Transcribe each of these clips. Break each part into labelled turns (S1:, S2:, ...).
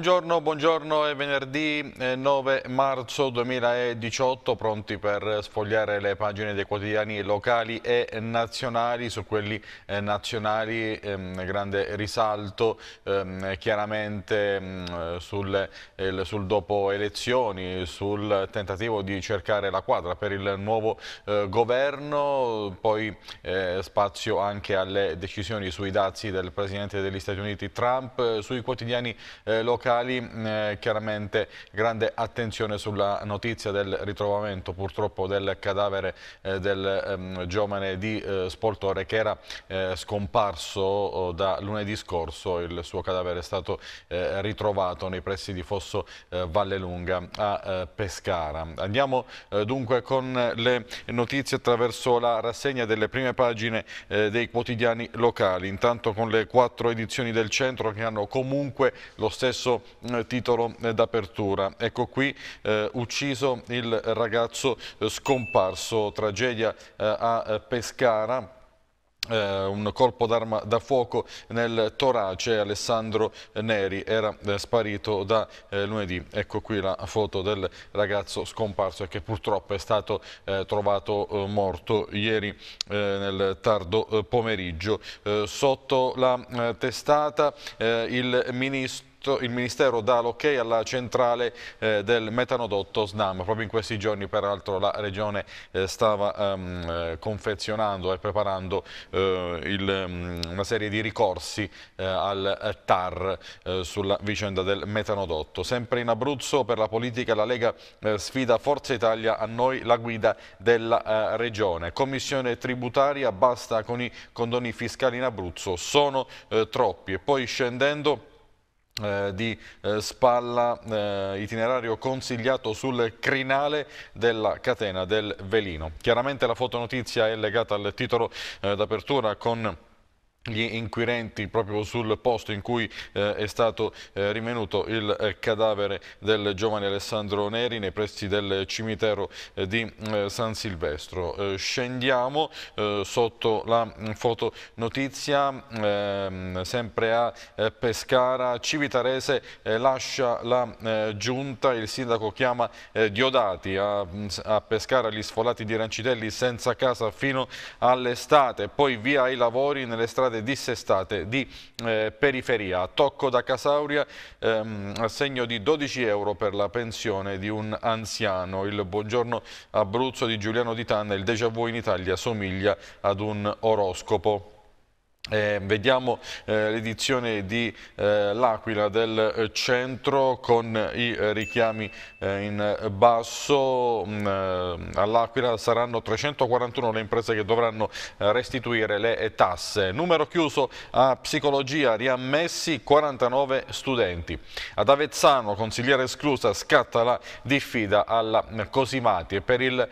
S1: Buongiorno, buongiorno, è venerdì 9 eh, marzo 2018, pronti per sfogliare le pagine dei quotidiani locali e nazionali, su quelli eh, nazionali ehm, grande risalto ehm, chiaramente mh, ehm, sul, eh, sul, dopo elezioni, sul tentativo di cercare la quadra per il nuovo eh, governo, poi eh, spazio anche alle decisioni sui dazi del Presidente degli Stati Uniti Trump, eh, sui quotidiani locali locali, mm, eh, chiaramente grande attenzione sulla notizia del ritrovamento purtroppo del cadavere eh, del ehm, giovane di eh, Spoltore che era eh, scomparso oh, da lunedì scorso, il suo cadavere è stato eh, ritrovato nei pressi di Fosso Valle Lunga a Pescara. Andiamo dunque con le notizie attraverso la rassegna delle prime pagine dei quotidiani locali, intanto con le quattro edizioni del centro che hanno comunque lo stesso stesso eh, titolo eh, d'apertura. Ecco qui eh, ucciso il ragazzo scomparso, tragedia a Pescara. Eh, un colpo d'arma da fuoco nel torace Alessandro Neri era eh, sparito da eh, lunedì ecco qui la foto del ragazzo scomparso e che purtroppo è stato trovato morto ieri nel tardo pomeriggio sotto la testata il ministro il Ministero dà l'ok ok alla centrale eh, del metanodotto SNAM. Proprio in questi giorni peraltro la Regione eh, stava ehm, eh, confezionando e preparando eh, il, mm, una serie di ricorsi eh, al eh, TAR sulla vicenda del metanodotto. Sempre in Abruzzo per la politica la Lega sfida Forza Italia a noi la guida della Regione. Commissione tributaria basta con i condoni fiscali in Abruzzo, sono troppi. E poi scendendo eh, di eh, Spalla, eh, itinerario consigliato sul crinale della catena del Velino. Chiaramente la fotonotizia è legata al titolo eh, d'apertura con gli inquirenti proprio sul posto in cui eh, è stato eh, rimenuto il eh, cadavere del giovane Alessandro Neri nei pressi del cimitero eh, di eh, San Silvestro. Eh, scendiamo sotto la mm, fotonotizia, ehm, sempre a Pescara, Civitarese lascia la giunta, il sindaco chiama Diodati a, mm, a, Pescara gli sfolati di Rancitelli senza casa fino all'estate, poi via i lavori nelle strade strade dissestate di eh, periferia. Tocco da Casauria ehm, assegno di 12 euro per la pensione di un anziano. Il buongiorno Abruzzo di Giuliano Di Tanna, il déjà vu in Italia somiglia ad un oroscopo. Eh, vediamo eh, l'edizione di eh, L'Aquila del eh, centro con i eh, richiami eh, in basso. Mm, All'Aquila saranno 341 le imprese che dovranno restituire le tasse. Numero chiuso a psicologia, riammessi 49 studenti. Ad Avezzano, consigliere esclusa, scatta la diffida alla Cosimati. E per il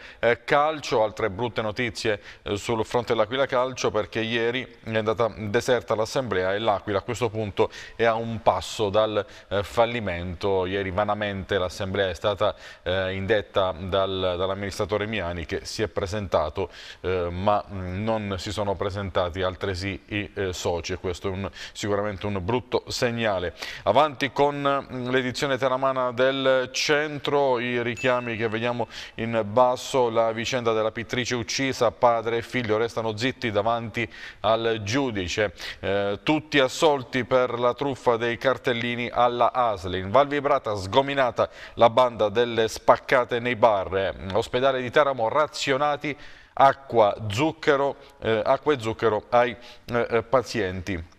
S1: calcio, altre brutte notizie sul fronte dell'Aquila Calcio perché ieri è andata stata deserta l'assemblea e l'Aquila a questo punto è a un passo dal eh, fallimento. Ieri vanamente l'assemblea è stata eh, indetta dal, dall'amministratore Miani che si è presentato eh, ma mm, non si sono presentati altresì i eh, soci e questo è un, sicuramente un brutto segnale. Avanti con mm, l'edizione teramana del centro, i richiami che vediamo in basso, la vicenda della pittrice uccisa, padre e figlio restano zitti davanti al giudice giudice, eh, tutti assolti per la truffa dei cartellini alla Aslin. Valvibrata sgominata la banda delle spaccate nei bar, ospedale di Teramo razionati acqua, zucchero, eh, acqua e zucchero ai eh, eh pazienti.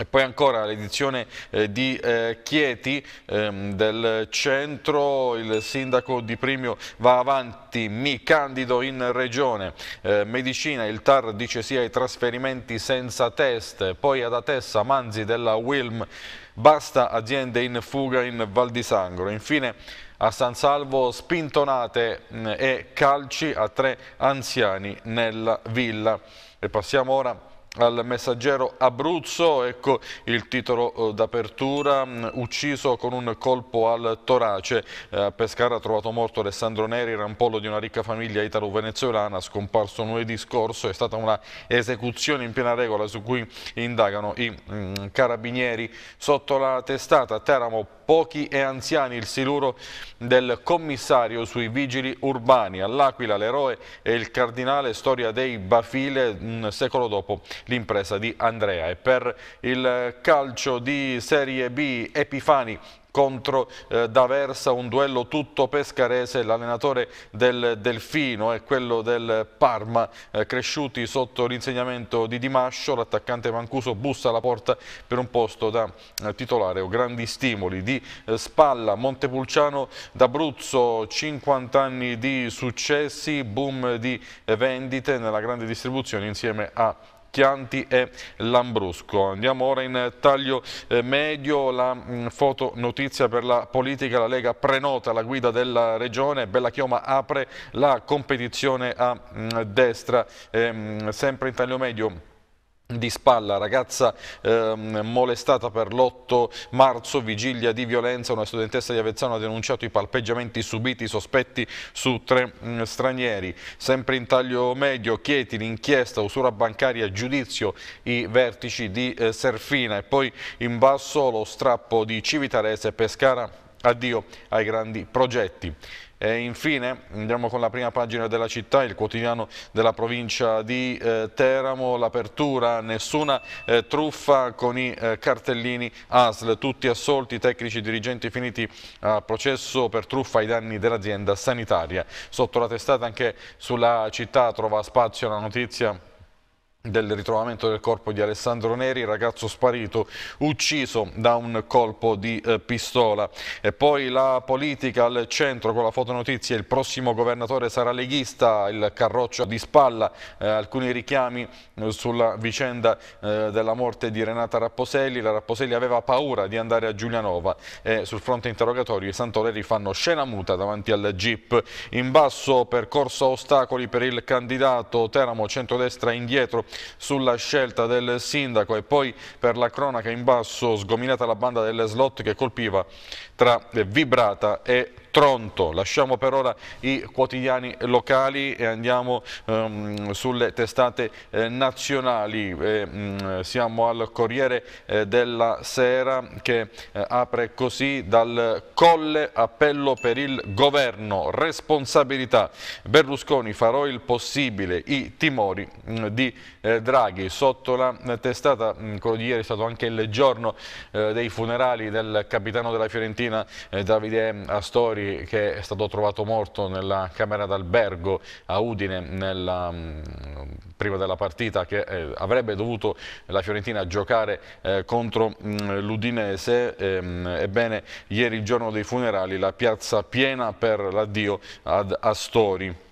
S1: E poi ancora l'edizione eh, di eh, Chieti ehm, del centro, il sindaco di Primio va avanti, mi candido in regione, eh, Medicina, il TAR dice sì ai trasferimenti senza test, poi ad Atessa Manzi della Wilm, basta aziende in fuga in Val di Sangro, infine a San Salvo spintonate mh, mm, e calci a tre anziani nella villa. E passiamo ora a al messaggero Abruzzo, ecco il titolo eh, d'apertura, mm, ucciso con un colpo al torace, eh, a Pescara ha trovato morto Alessandro Neri, rampollo di una ricca famiglia italo-venezuelana, scomparso lunedì scorso, è stata una esecuzione in piena regola su cui indagano i mm, carabinieri sotto la testata Teramo pochi e anziani, il siluro del commissario sui vigili urbani, all'Aquila l'eroe e il cardinale, storia dei Bafile un secolo dopo l'impresa di Andrea. E per il calcio di Serie B Epifani contro eh, D'Aversa, un duello tutto pescarese, l'allenatore del Delfino e quello del Parma, eh, cresciuti sotto l'insegnamento di Di Mascio, l'attaccante Mancuso bussa alla porta per un posto da eh, titolare, o grandi stimoli di eh, Spalla, Montepulciano d'Abruzzo, 50 anni di successi, boom di vendite nella grande distribuzione insieme a Chianti e Lambrusco. Andiamo ora in taglio eh, medio, la mm, foto notizia per la politica, la Lega prenota la guida della regione, Bella Chioma apre la competizione a mm, destra, ehm, sempre in taglio medio di spalla, ragazza eh, molestata per l'8 marzo, vigilia di violenza, una studentessa di Avezzano ha denunciato i palpeggiamenti subiti, sospetti su tre mh, mm, stranieri. Sempre in taglio medio, Chieti, l'inchiesta, usura bancaria, giudizio, i vertici di eh, Serfina e poi in basso lo strappo di Civitarese, Pescara, addio ai grandi progetti. E infine andiamo con la prima pagina della città, il quotidiano della provincia di eh, Teramo, l'apertura, nessuna eh, truffa con i eh, cartellini ASL, tutti assolti, tecnici dirigenti finiti a processo per truffa ai danni dell'azienda sanitaria. Sotto la testata anche sulla città trova spazio la notizia del ritrovamento del corpo di Alessandro Neri, ragazzo sparito, ucciso da un colpo di eh, pistola. E poi la politica al centro con la fotonotizia, il prossimo governatore sarà leghista, il carroccio di spalla, eh, alcuni richiami eh, sulla vicenda eh, della morte di Renata Rapposelli, la Rapposelli aveva paura di andare a Giulianova e sul fronte interrogatorio i Santoleri fanno scena muta davanti al Jeep. In basso percorso ostacoli per il candidato Teramo, centrodestra indietro, sulla scelta del sindaco e poi per la cronaca in basso sgominata la banda delle slot che colpiva tra Vibrata e Tronto. Lasciamo per ora i quotidiani locali e andiamo ehm, sulle testate eh, nazionali. E, mh, mm, siamo al Corriere eh, della Sera che eh, apre così dal colle appello per il governo, responsabilità. Berlusconi farò il possibile, i timori mh, mm, di eh, Draghi. Sotto la eh, testata, mh, mm, quello di ieri è stato anche il giorno eh, dei funerali del capitano della Fiorentina Davide Astori ieri che è stato trovato morto nella camera d'albergo a Udine nella, mm, prima della partita che eh, avrebbe dovuto la Fiorentina giocare eh, contro mm, l'Udinese. Ehm, ebbene ieri il giorno dei funerali la piazza piena per l'addio ad Astori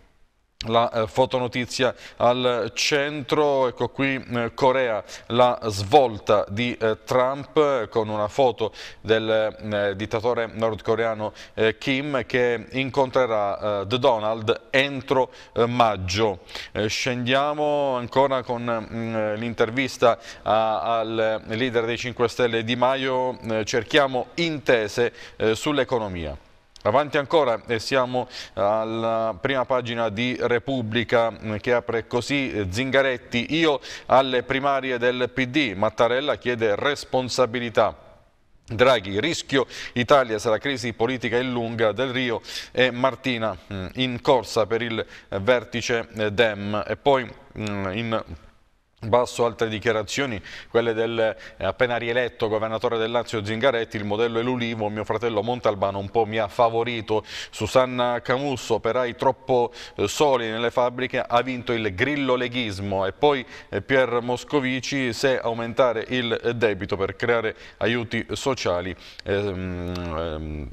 S1: la eh, fotonotizia al centro, ecco qui eh, Corea, la svolta di eh, Trump eh, con una foto del eh, dittatore nordcoreano eh, Kim che incontrerà The Donald entro maggio. scendiamo ancora con mm, l'intervista al leader dei 5 Stelle Di Maio, cerchiamo intese sull'economia. Avanti ancora e siamo alla prima pagina di Repubblica mm, che apre così eh, Zingaretti. Io alle primarie del PD, Mattarella chiede responsabilità. Draghi, rischio Italia se la crisi politica è lunga del Rio e Martina mm, in corsa per il eh, vertice eh, Dem e poi mm, in Basso altre dichiarazioni, quelle del eh, appena rieletto governatore del Lazio Zingaretti, il modello è l'Ulivo, mio fratello Montalbano un po' mi ha favorito, Susanna Camusso, operai troppo eh, soli nelle fabbriche, ha vinto il grillo leghismo e poi eh, Pier Moscovici se aumentare il debito per creare aiuti sociali ehm, ehm,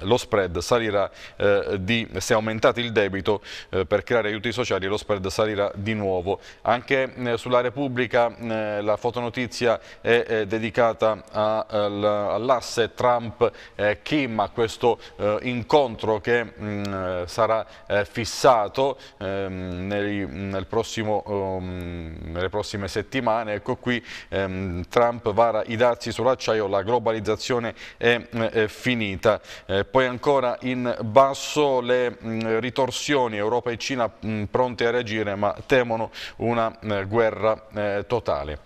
S1: lo spread salirà eh, di, se aumentate il debito eh, per creare aiuti sociali lo spread salirà di nuovo. Anche eh, sull'area Repubblica eh, la fotonotizia è eh, dedicata all'asse Trump-Kim, eh, a questo eh, incontro che mh, mm, sarà eh, fissato ehm, nei, nel prossimo, um, nelle prossime settimane. Ecco qui ehm, Trump vara i dazi sull'acciaio, la globalizzazione è, è finita. poi ancora in basso le mh, mm, ritorsioni, Europa e Cina mh, mm, pronte a reagire ma temono una eh, guerra eh, totale.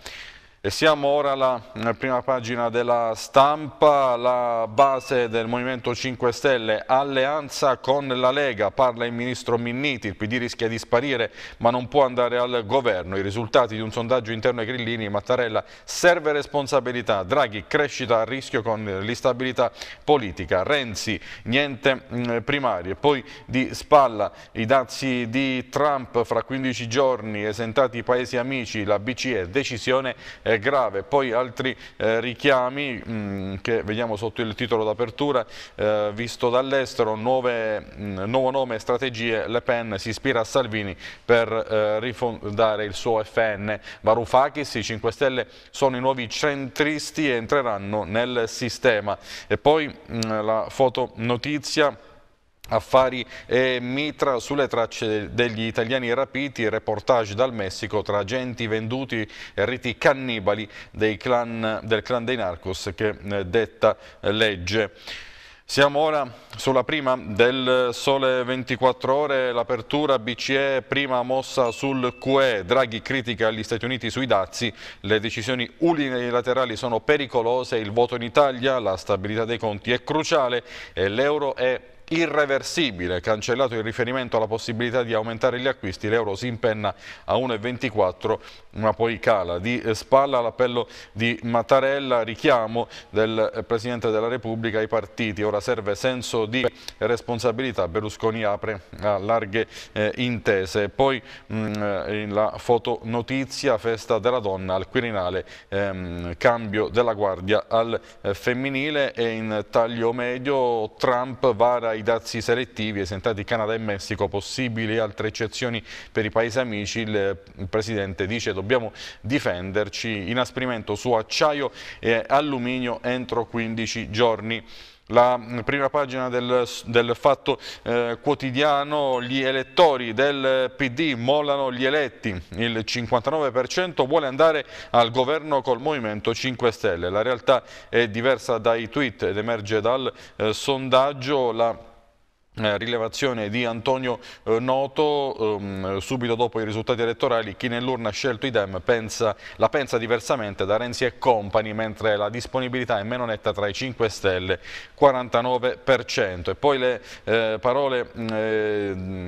S1: E siamo ora alla prima pagina della stampa, la base del Movimento 5 Stelle, alleanza con la Lega, parla il ministro Minniti, il PD rischia di sparire ma non può andare al governo, i risultati di un sondaggio interno ai grillini, Mattarella serve responsabilità, Draghi crescita a rischio con l'instabilità politica, Renzi niente mm, primarie, poi di spalla i dazi di Trump fra 15 giorni, esentati i paesi amici, la BCE, decisione eh, grave. Poi altri eh, richiami mh, mm, che vediamo sotto il titolo d'apertura, eh, visto dall'estero, mm, nuovo nome e strategie, Le Pen si ispira a Salvini per eh, rifondare il suo FN. Varoufakis, i 5 Stelle sono i nuovi centristi e entreranno nel sistema. E poi mh, mm, la fotonotizia Affari e mitra sulle tracce degli italiani rapiti, reportage dal Messico tra agenti venduti e riti cannibali clan, del clan dei narcos che eh, detta eh, legge. Siamo ora sulla prima del Sole 24 Ore, l'apertura BCE prima mossa sul QE, Draghi critica gli Stati Uniti sui dazi, le decisioni unilaterali sono pericolose, il voto in Italia, la stabilità dei conti è cruciale e l'euro è irreversibile. Cancellato il riferimento alla possibilità di aumentare gli acquisti, l'euro si impenna a 1,24 ma poi cala. Di eh, spalla l'appello di Mattarella, richiamo del eh, Presidente della Repubblica ai partiti. Ora serve senso di responsabilità. Berlusconi apre a larghe eh, intese. Poi mh, mm, eh, la fotonotizia, festa della donna al Quirinale, ehm, cambio della guardia al eh, femminile e in taglio medio Trump vara i dazi selettivi esentati Canada e Messico, possibili altre eccezioni per i paesi amici, il Presidente dice dobbiamo difenderci, inasprimento su acciaio e alluminio entro 15 giorni la prima pagina del, del fatto eh, quotidiano, gli elettori del PD mollano gli eletti, il 59% vuole andare al governo col Movimento 5 Stelle. La realtà è diversa dai tweet ed emerge dal eh, sondaggio la eh, rilevazione di Antonio eh, Noto, ehm, subito dopo i risultati elettorali chi nell'urna ha scelto idem pensa, la pensa diversamente da Renzi e Company mentre la disponibilità è meno netta tra i 5 Stelle 49% e poi le eh, parole mm,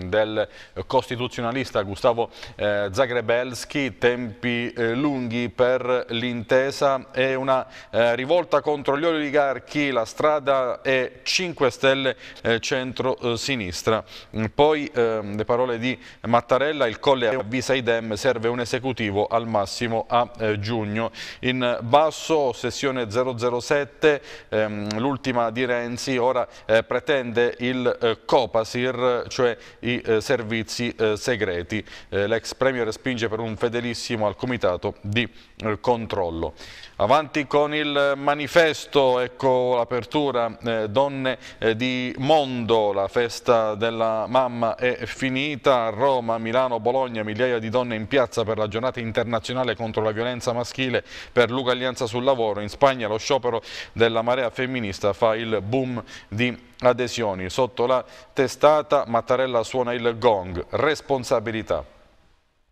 S1: eh, del costituzionalista Gustavo eh, Zagrebelski tempi eh, lunghi per l'intesa e una rivolta contro gli oligarchi la strada è 5 Stelle centro centro-sinistra. Eh, Poi ehm, le parole di Mattarella, il Colle avvisa i serve un esecutivo al massimo a eh, giugno. In basso, sessione 007, ehm, l'ultima di Renzi, ora eh, pretende il Copasir, cioè i servizi segreti. L'ex Premier spinge per un fedelissimo al comitato di controllo. Avanti con il manifesto, ecco l'apertura eh, Donne eh, di Mondo, la festa della mamma è finita, a Roma, Milano, Bologna, migliaia di donne in piazza per la giornata internazionale contro la violenza maschile per l'uguaglianza sul lavoro, in Spagna lo sciopero della marea femminista fa il boom di adesioni, sotto la testata Mattarella suona il gong, responsabilità.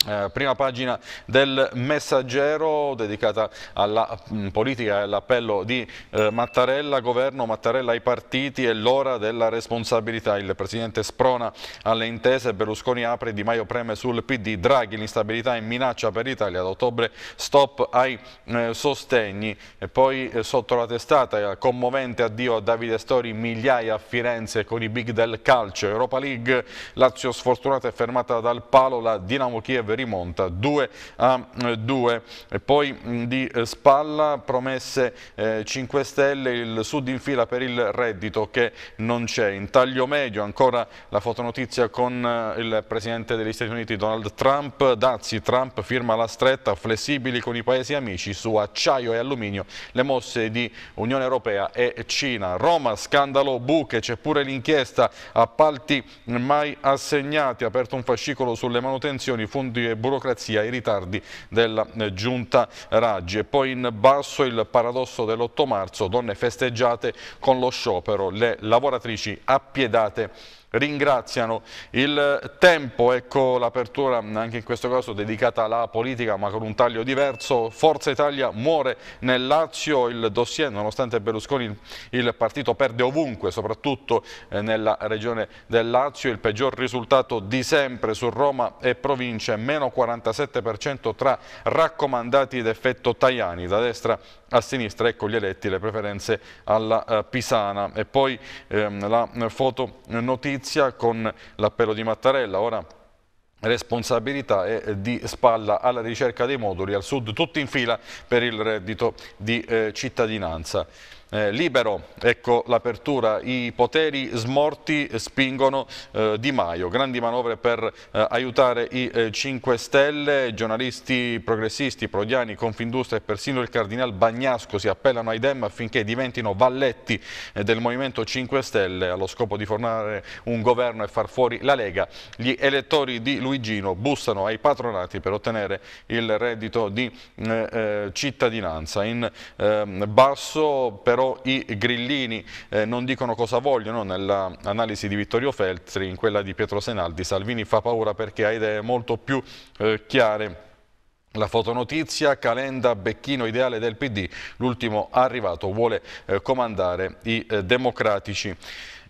S1: Eh, prima pagina del messaggero dedicata alla mh, mm, politica e all'appello di eh, Mattarella, governo Mattarella ai partiti e l'ora della responsabilità. Il Presidente sprona alle intese, Berlusconi apre, Di Maio preme sul PD, Draghi l'instabilità è minaccia per l'Italia, ad ottobre stop ai eh, sostegni. E poi eh, sotto la testata, eh, commovente addio a Davide Stori, migliaia a Firenze con i big del calcio, Europa League, Lazio sfortunata e fermata dal palo, la Dinamo Kiev dove rimonta 2 a 2. Eh, e poi di eh, spalla promesse 5 eh, Stelle, il Sud in fila per il reddito che non c'è. In taglio medio ancora la fotonotizia con il Presidente degli Stati Uniti Donald Trump, Dazzi, Trump firma la stretta, flessibili con i paesi amici su acciaio e alluminio, le mosse di Unione Europea e Cina. Roma, scandalo buche, c'è pure l'inchiesta, appalti mai assegnati, aperto un fascicolo sulle manutenzioni, fondi burocrazia e i ritardi della eh, giunta Raggi. E poi in basso il paradosso dell'8 marzo, donne festeggiate con lo sciopero, le lavoratrici appiedate ringraziano. Il tempo, ecco l'apertura anche in questo caso dedicata alla politica ma con un taglio diverso. Forza Italia muore nel Lazio, il dossier nonostante Berlusconi il partito perde ovunque, soprattutto eh, nella regione del Lazio, il peggior risultato di sempre su Roma e province, meno 47% tra raccomandati ed effetto Tajani. Da destra a sinistra, ecco gli eletti, le preferenze alla eh, Pisana. E poi ehm, la fotonotizia eh, con l'appello di Mattarella, ora responsabilità e eh, di spalla alla ricerca dei moduli al sud, tutti in fila per il reddito di eh, cittadinanza eh, libero. Ecco l'apertura, i poteri smorti spingono eh, Di Maio. Grandi manovre per eh, aiutare i 5 eh, Stelle, giornalisti progressisti, Prodiani, Confindustria e persino il Cardinal Bagnasco si appellano ai Dem affinché diventino valletti eh, del Movimento 5 Stelle allo scopo di formare un governo e far fuori la Lega. Gli elettori di Luigino bussano ai patronati per ottenere il reddito di eh, cittadinanza. In ehm, basso però però i grillini eh, non dicono cosa vogliono nell'analisi di Vittorio Feltri, in quella di Pietro Senaldi. Salvini fa paura perché ha idee molto più eh, chiare. La fotonotizia, Calenda, Becchino ideale del PD, l'ultimo arrivato, vuole eh, comandare i eh, democratici.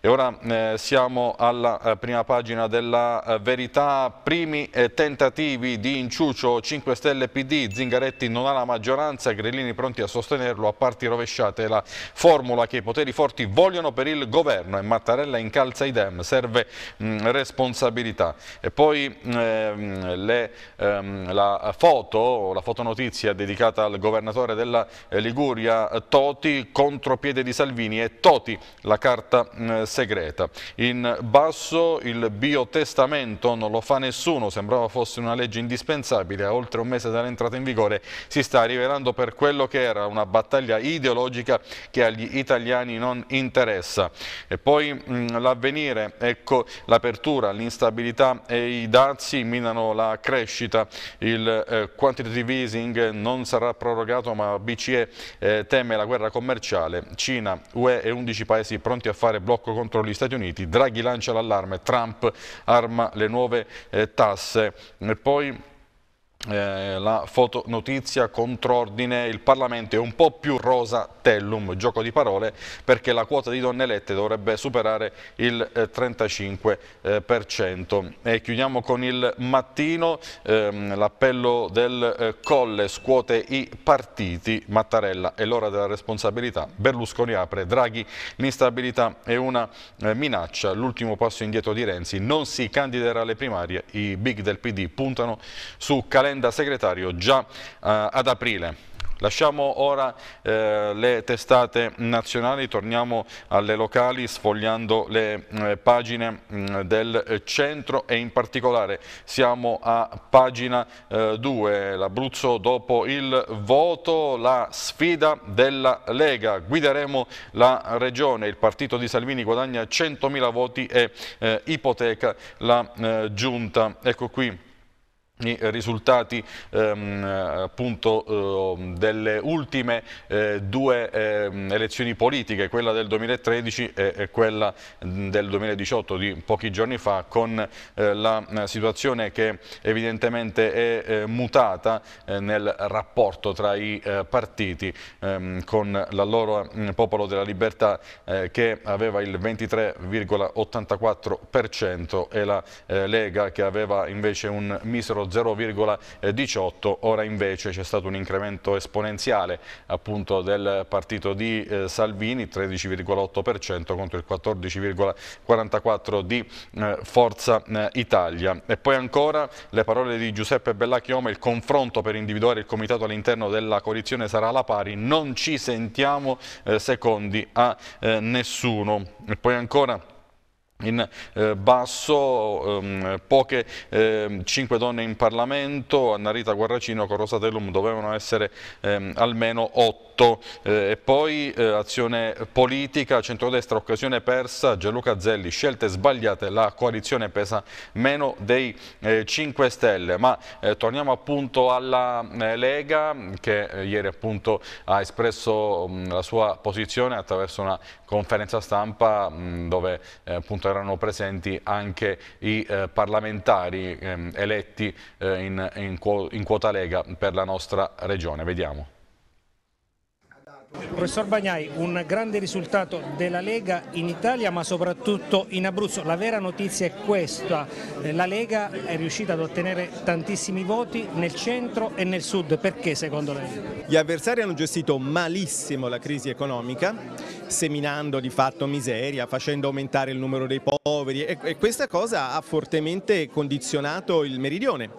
S1: E ora eh, siamo alla eh, prima pagina della eh, verità, primi eh, tentativi di inciucio 5 Stelle PD, Zingaretti non ha la maggioranza, Grellini pronti a sostenerlo a parti rovesciate, la formula che i poteri forti vogliono per il governo e Mattarella incalza i dem, serve mh, mm, responsabilità. E poi ehm, le, ehm, la foto, la fotonotizia dedicata al governatore della eh, Liguria, Toti, contropiede di Salvini e Toti, la carta eh, segreta. In basso il biotestamento non lo fa nessuno, sembrava fosse una legge indispensabile, a oltre un mese dall'entrata in vigore si sta rivelando per quello che era una battaglia ideologica che agli italiani non interessa. E poi mm, l'avvenire, ecco l'apertura, l'instabilità e i dazi minano la crescita, il eh, quantitative easing non sarà prorogato ma BCE eh, teme la guerra commerciale, Cina, UE e 11 paesi pronti a fare blocco commerciale contro gli Stati Uniti, Draghi lancia l'allarme, Trump arma le nuove eh, tasse. E poi eh, la fotonotizia contrordine il Parlamento è un po' più rosa tellum, gioco di parole, perché la quota di donne elette dovrebbe superare il eh, 35%. Eh, chiudiamo con il mattino, ehm, l'appello del eh, Colle scuote i partiti, Mattarella è l'ora della responsabilità, Berlusconi apre, Draghi l'instabilità è una eh, minaccia, l'ultimo passo indietro di Renzi, non si candiderà alle primarie, i big del PD puntano su calendario agenda segretario già eh, ad aprile. Lasciamo ora eh, le testate nazionali, torniamo alle locali sfogliando le eh, pagine mh, mm, del centro e in particolare siamo a pagina 2, eh, l'Abruzzo dopo il voto, la sfida della Lega, guideremo la regione, il partito di Salvini guadagna 100.000 voti e eh, ipoteca la eh, giunta. Ecco qui i risultati ehm, appunto, eh, delle ultime eh, due ehm, elezioni politiche, quella del 2013 e, e, quella del 2018 di pochi giorni fa con eh, la situazione che evidentemente è eh, mutata eh, nel rapporto tra i eh, partiti ehm, con l'allora Popolo della Libertà che aveva il 23,84% e la Lega che aveva invece un misero 0,18, ora invece c'è stato un incremento esponenziale appunto del partito di eh, Salvini, 13,8% contro il 14,44% di eh, Forza eh, Italia. E poi ancora le parole di Giuseppe Bellachioma, il confronto per individuare il comitato all'interno della coalizione sarà alla pari, non ci sentiamo eh, secondi a eh, nessuno. E poi ancora in eh, basso ehm, poche ehm, cinque donne in Parlamento, Annarita Guarracino con Rosatellum dovevano essere ehm, almeno otto eh, e poi eh, azione politica, centrodestra, occasione persa, Gianluca Zelli, scelte sbagliate, la coalizione pesa meno dei 5 eh, Stelle, ma eh, torniamo appunto alla eh, Lega che ieri appunto ha espresso mh, la sua posizione attraverso una conferenza stampa mh, dove appunto appunto erano presenti anche i eh, parlamentari ehm, eletti eh, in, in, in quota Lega per la nostra regione. Vediamo.
S2: Professor Bagnai, un grande risultato della Lega in Italia ma soprattutto in Abruzzo. La vera notizia è questa, eh, la Lega è riuscita ad ottenere tantissimi voti nel centro e nel sud. Perché secondo lei?
S3: Gli avversari hanno gestito malissimo la crisi economica, seminando di fatto miseria, facendo aumentare il numero dei poveri e questa cosa ha fortemente condizionato il meridione.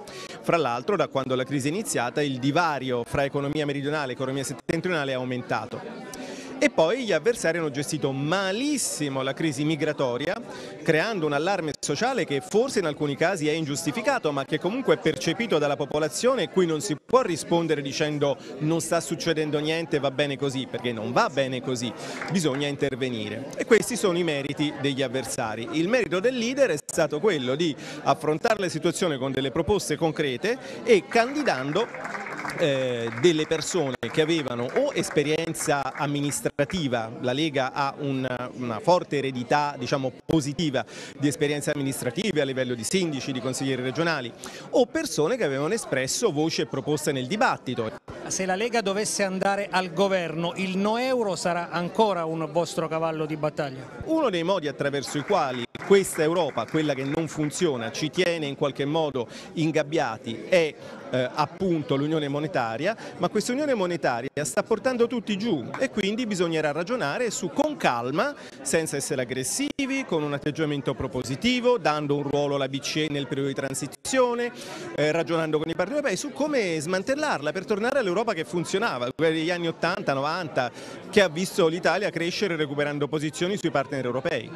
S3: Fra l'altro da quando la crisi è iniziata il divario fra economia meridionale e economia settentrionale è aumentato passato. E poi gli avversari hanno gestito malissimo la crisi migratoria, creando un allarme sociale che forse in alcuni casi è ingiustificato, ma che comunque è percepito dalla popolazione e cui non si può rispondere dicendo non sta succedendo niente, va bene così, perché non va bene così, bisogna intervenire. E questi sono i meriti degli avversari. Il merito del leader è stato quello di affrontare la situazione con delle proposte concrete e candidando eh, delle persone che avevano o esperienza amministrativa, la Lega ha una, una forte eredità diciamo, positiva di esperienze amministrative a livello di sindaci, di consiglieri regionali, o persone che avevano espresso voci e proposte nel dibattito.
S2: Se la Lega dovesse andare al governo, il no euro sarà ancora un vostro cavallo di battaglia?
S3: Uno dei modi attraverso i quali questa Europa, quella che non funziona, ci tiene in qualche modo ingabbiati è eh, appunto l'unione monetaria, ma questa unione monetaria sta portando tutti giù e quindi bisognerà ragionare su con calma, senza essere aggressivi, con un atteggiamento propositivo, dando un ruolo alla BCE nel periodo di transizione, eh, ragionando con i partner europei su come smantellarla per tornare all'Europa che funzionava, quella degli anni 80-90, che ha visto l'Italia crescere recuperando posizioni sui partner europei.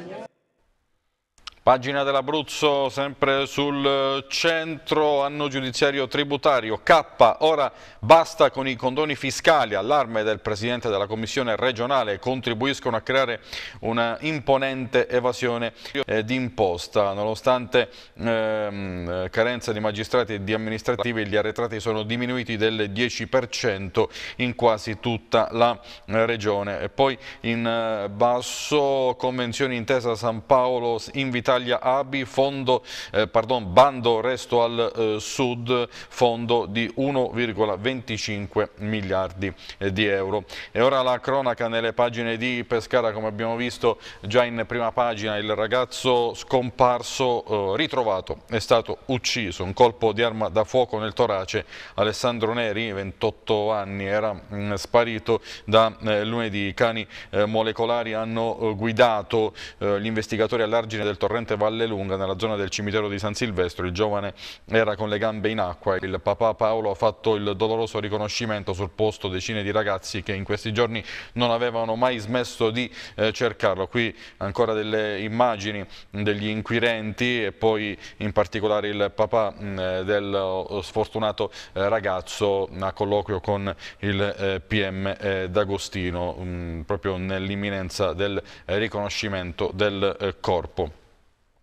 S1: Pagina dell'Abruzzo, sempre sul centro, anno giudiziario tributario. K, ora basta con i condoni fiscali, allarme del Presidente della Commissione regionale, contribuiscono a creare una imponente evasione eh, di Nonostante ehm, carenza di magistrati e di amministrativi, gli arretrati sono diminuiti del 10% in quasi tutta la eh, regione. E poi in eh, basso, convenzioni intesa San Paolo, invitati Italia ABI, fondo, eh, pardon, bando resto al eh, sud, fondo di 1,25 miliardi eh, di euro. E ora la cronaca nelle pagine di Pescara, come abbiamo visto già in prima pagina, il ragazzo scomparso eh, ritrovato è stato ucciso, un colpo di arma da fuoco nel torace, Alessandro Neri, 28 anni, era mh, mm, sparito da eh, lunedì, i cani eh, molecolari hanno guidato gli investigatori all'argine del torrente sorgente Valle nella zona del cimitero di San Silvestro, il giovane era con le gambe in acqua. e Il papà Paolo ha fatto il doloroso riconoscimento sul posto decine di ragazzi che in questi giorni non avevano mai smesso di eh, cercarlo. Qui ancora delle immagini degli inquirenti e poi in particolare il papà mh, mm, eh, del oh, sfortunato eh, ragazzo a colloquio con il eh, PM eh, D'Agostino, mm, proprio nell'imminenza del eh, riconoscimento del corpo.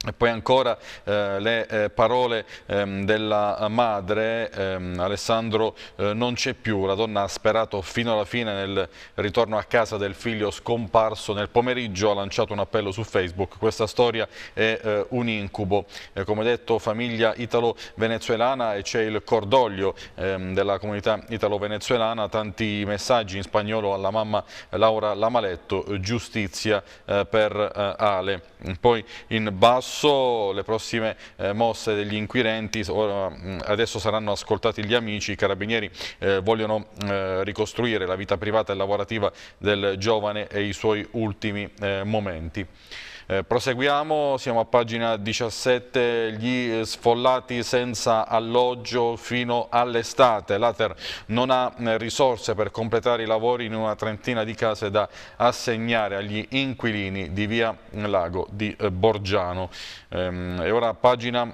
S1: E poi ancora eh, le eh, parole ehm, della madre, ehm, Alessandro eh, non c'è più, la donna ha sperato fino alla fine nel ritorno a casa del figlio scomparso nel pomeriggio, ha lanciato un appello su Facebook, questa storia è eh, un incubo, eh, come detto famiglia italo-venezuelana e c'è il cordoglio ehm, della comunità italo-venezuelana, tanti messaggi in spagnolo alla mamma Laura Lamaletto, giustizia eh, per Ale. Poi in basso mosso, le prossime eh, mosse degli inquirenti, ora, mm, adesso saranno ascoltati gli amici, i carabinieri eh, vogliono mm, eh, ricostruire la vita privata e lavorativa del giovane e i suoi ultimi eh, momenti. Eh, proseguiamo, siamo a pagina 17, gli eh, sfollati senza alloggio fino all'estate. L'Ater non ha eh, risorse per completare i lavori in una trentina di case da assegnare agli inquilini di via Lago di eh, Borgiano. Ehm, e ora pagina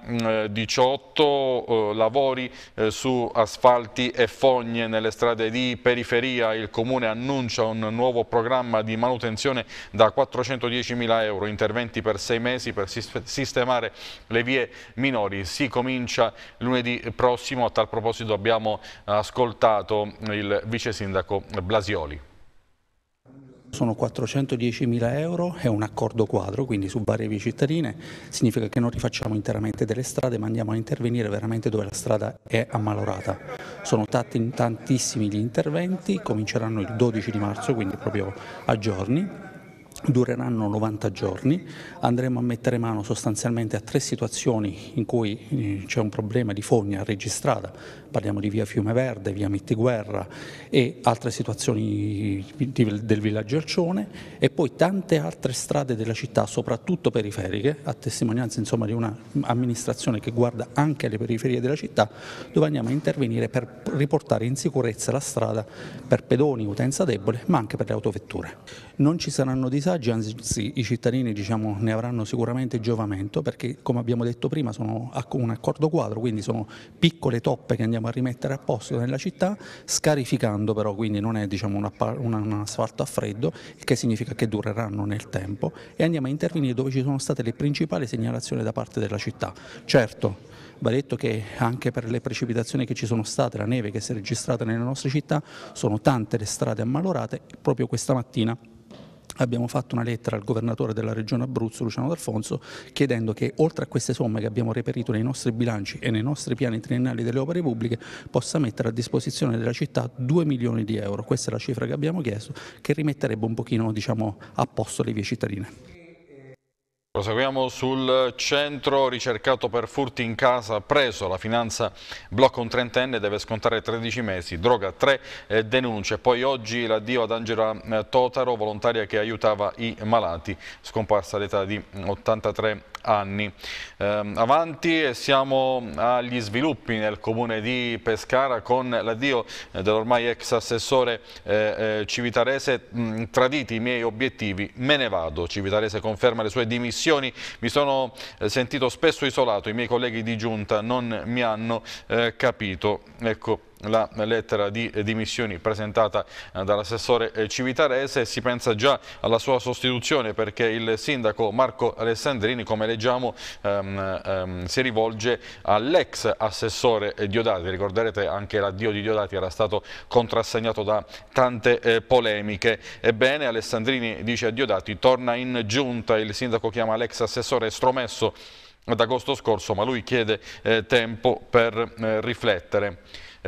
S1: 18, mm, lavori su asfalti e fogne nelle strade di periferia. Il Comune annuncia un nuovo programma di manutenzione da 410 mila euro in interventi per sei mesi per sistemare le vie minori. Si comincia lunedì prossimo, a tal proposito abbiamo ascoltato il vice sindaco Blasioli.
S2: Sono 410.000 euro, è un accordo quadro, quindi su varie vie cittadine, significa che non rifacciamo interamente delle strade ma andiamo a intervenire veramente dove la strada è ammalorata. Sono tanti, tantissimi gli interventi, cominceranno il 12 di marzo, quindi proprio a giorni dureranno 90 giorni, andremo a mettere mano sostanzialmente a tre situazioni in cui eh, c'è un problema di fogna registrata parliamo di via Fiume Verde, via Mittiguerra e altre situazioni del villaggio Arcione e poi tante altre strade della città, soprattutto periferiche, a testimonianza insomma, di un'amministrazione che guarda anche le periferie della città, dove andiamo a intervenire per riportare in sicurezza la strada per pedoni, utenza debole, ma anche per le autovetture. Non ci saranno disagi, anzi i cittadini diciamo, ne avranno sicuramente giovamento perché come abbiamo detto prima sono un accordo quadro, quindi sono piccole toppe che andiamo andiamo a rimettere a posto nella città, scarificando però, quindi non è diciamo, una, una, un asfalto a freddo, che significa che dureranno nel tempo, e andiamo a intervenire dove ci sono state le principali segnalazioni da parte della città. Certo, va detto che anche per le precipitazioni che ci sono state, la neve che si è registrata nelle nostre città, sono tante le strade ammalorate, proprio questa mattina abbiamo fatto una lettera al governatore della regione Abruzzo, Luciano D'Alfonso, chiedendo che oltre a queste somme che abbiamo reperito nei nostri bilanci e nei nostri piani triennali delle opere pubbliche possa mettere a disposizione della città 2 milioni di euro. Questa è la cifra che abbiamo chiesto che rimetterebbe un pochino diciamo, a posto le vie cittadine.
S1: Proseguiamo sul centro ricercato per furti in casa, preso la finanza, blocca un trentenne, deve scontare 13 mesi, droga 3 eh, denunce. Poi oggi l'addio ad Angela eh, Totaro, volontaria che aiutava i malati, scomparsa all'età di 83 mm, anni. Eh, avanti e siamo agli sviluppi nel comune di Pescara con l'addio dell'ormai ex assessore eh, eh Civitarese mm, traditi i miei obiettivi, me ne vado. Civitarese conferma le sue dimissioni, mi sono eh, sentito spesso isolato, i miei colleghi di giunta non mi hanno eh, capito. Ecco la lettera di dimissioni presentata eh, dall'assessore eh, Civitarese si pensa già alla sua sostituzione perché il sindaco Marco Alessandrini come leggiamo ehm, ehm, si rivolge all'ex assessore Diodati, ricorderete anche l'addio di Diodati era stato contrassegnato da tante eh, polemiche ebbene Alessandrini dice a Diodati torna in giunta, il sindaco chiama l'ex assessore estromesso ad agosto scorso ma lui chiede eh, tempo per eh, riflettere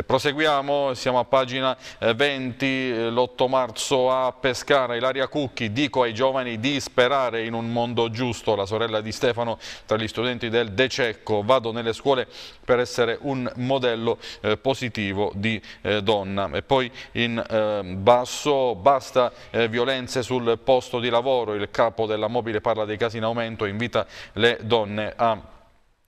S1: proseguiamo, siamo a pagina 20, eh, eh, l'8 marzo a Pescara, Ilaria Cucchi, dico ai giovani di sperare in un mondo giusto, la sorella di Stefano tra gli studenti del De Cecco, vado nelle scuole per essere un modello eh, positivo di eh, donna. E poi in eh, basso basta eh, violenze sul posto di lavoro, il capo della mobile parla dei casi in aumento, invita le donne a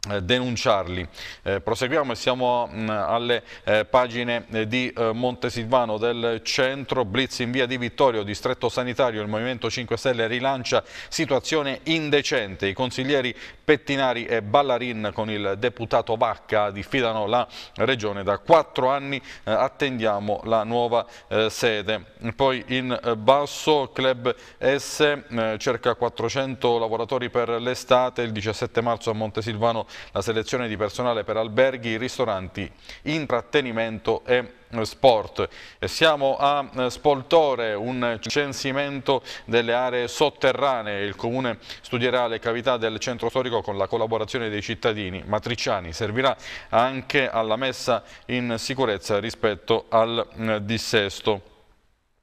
S1: eh, denunciarli. Eh, proseguiamo e siamo mh, mm, alle eh, pagine eh, di eh, Montesilvano del centro, blitz in via di Vittorio, distretto sanitario, il Movimento 5 Stelle rilancia situazione indecente, i consiglieri Pettinari e Ballarin con il deputato Vacca diffidano la regione, da quattro anni eh, attendiamo la nuova sede. Poi in basso Club S cerca 400 lavoratori per l'estate, il 17 marzo a Montesilvano la selezione di personale per alberghi, ristoranti, intrattenimento e sport. Siamo a Spoltore, un censimento delle aree sotterranee. Il comune studierà le cavità del centro storico con la collaborazione dei cittadini matriciani. Servirà anche alla messa in sicurezza rispetto al dissesto.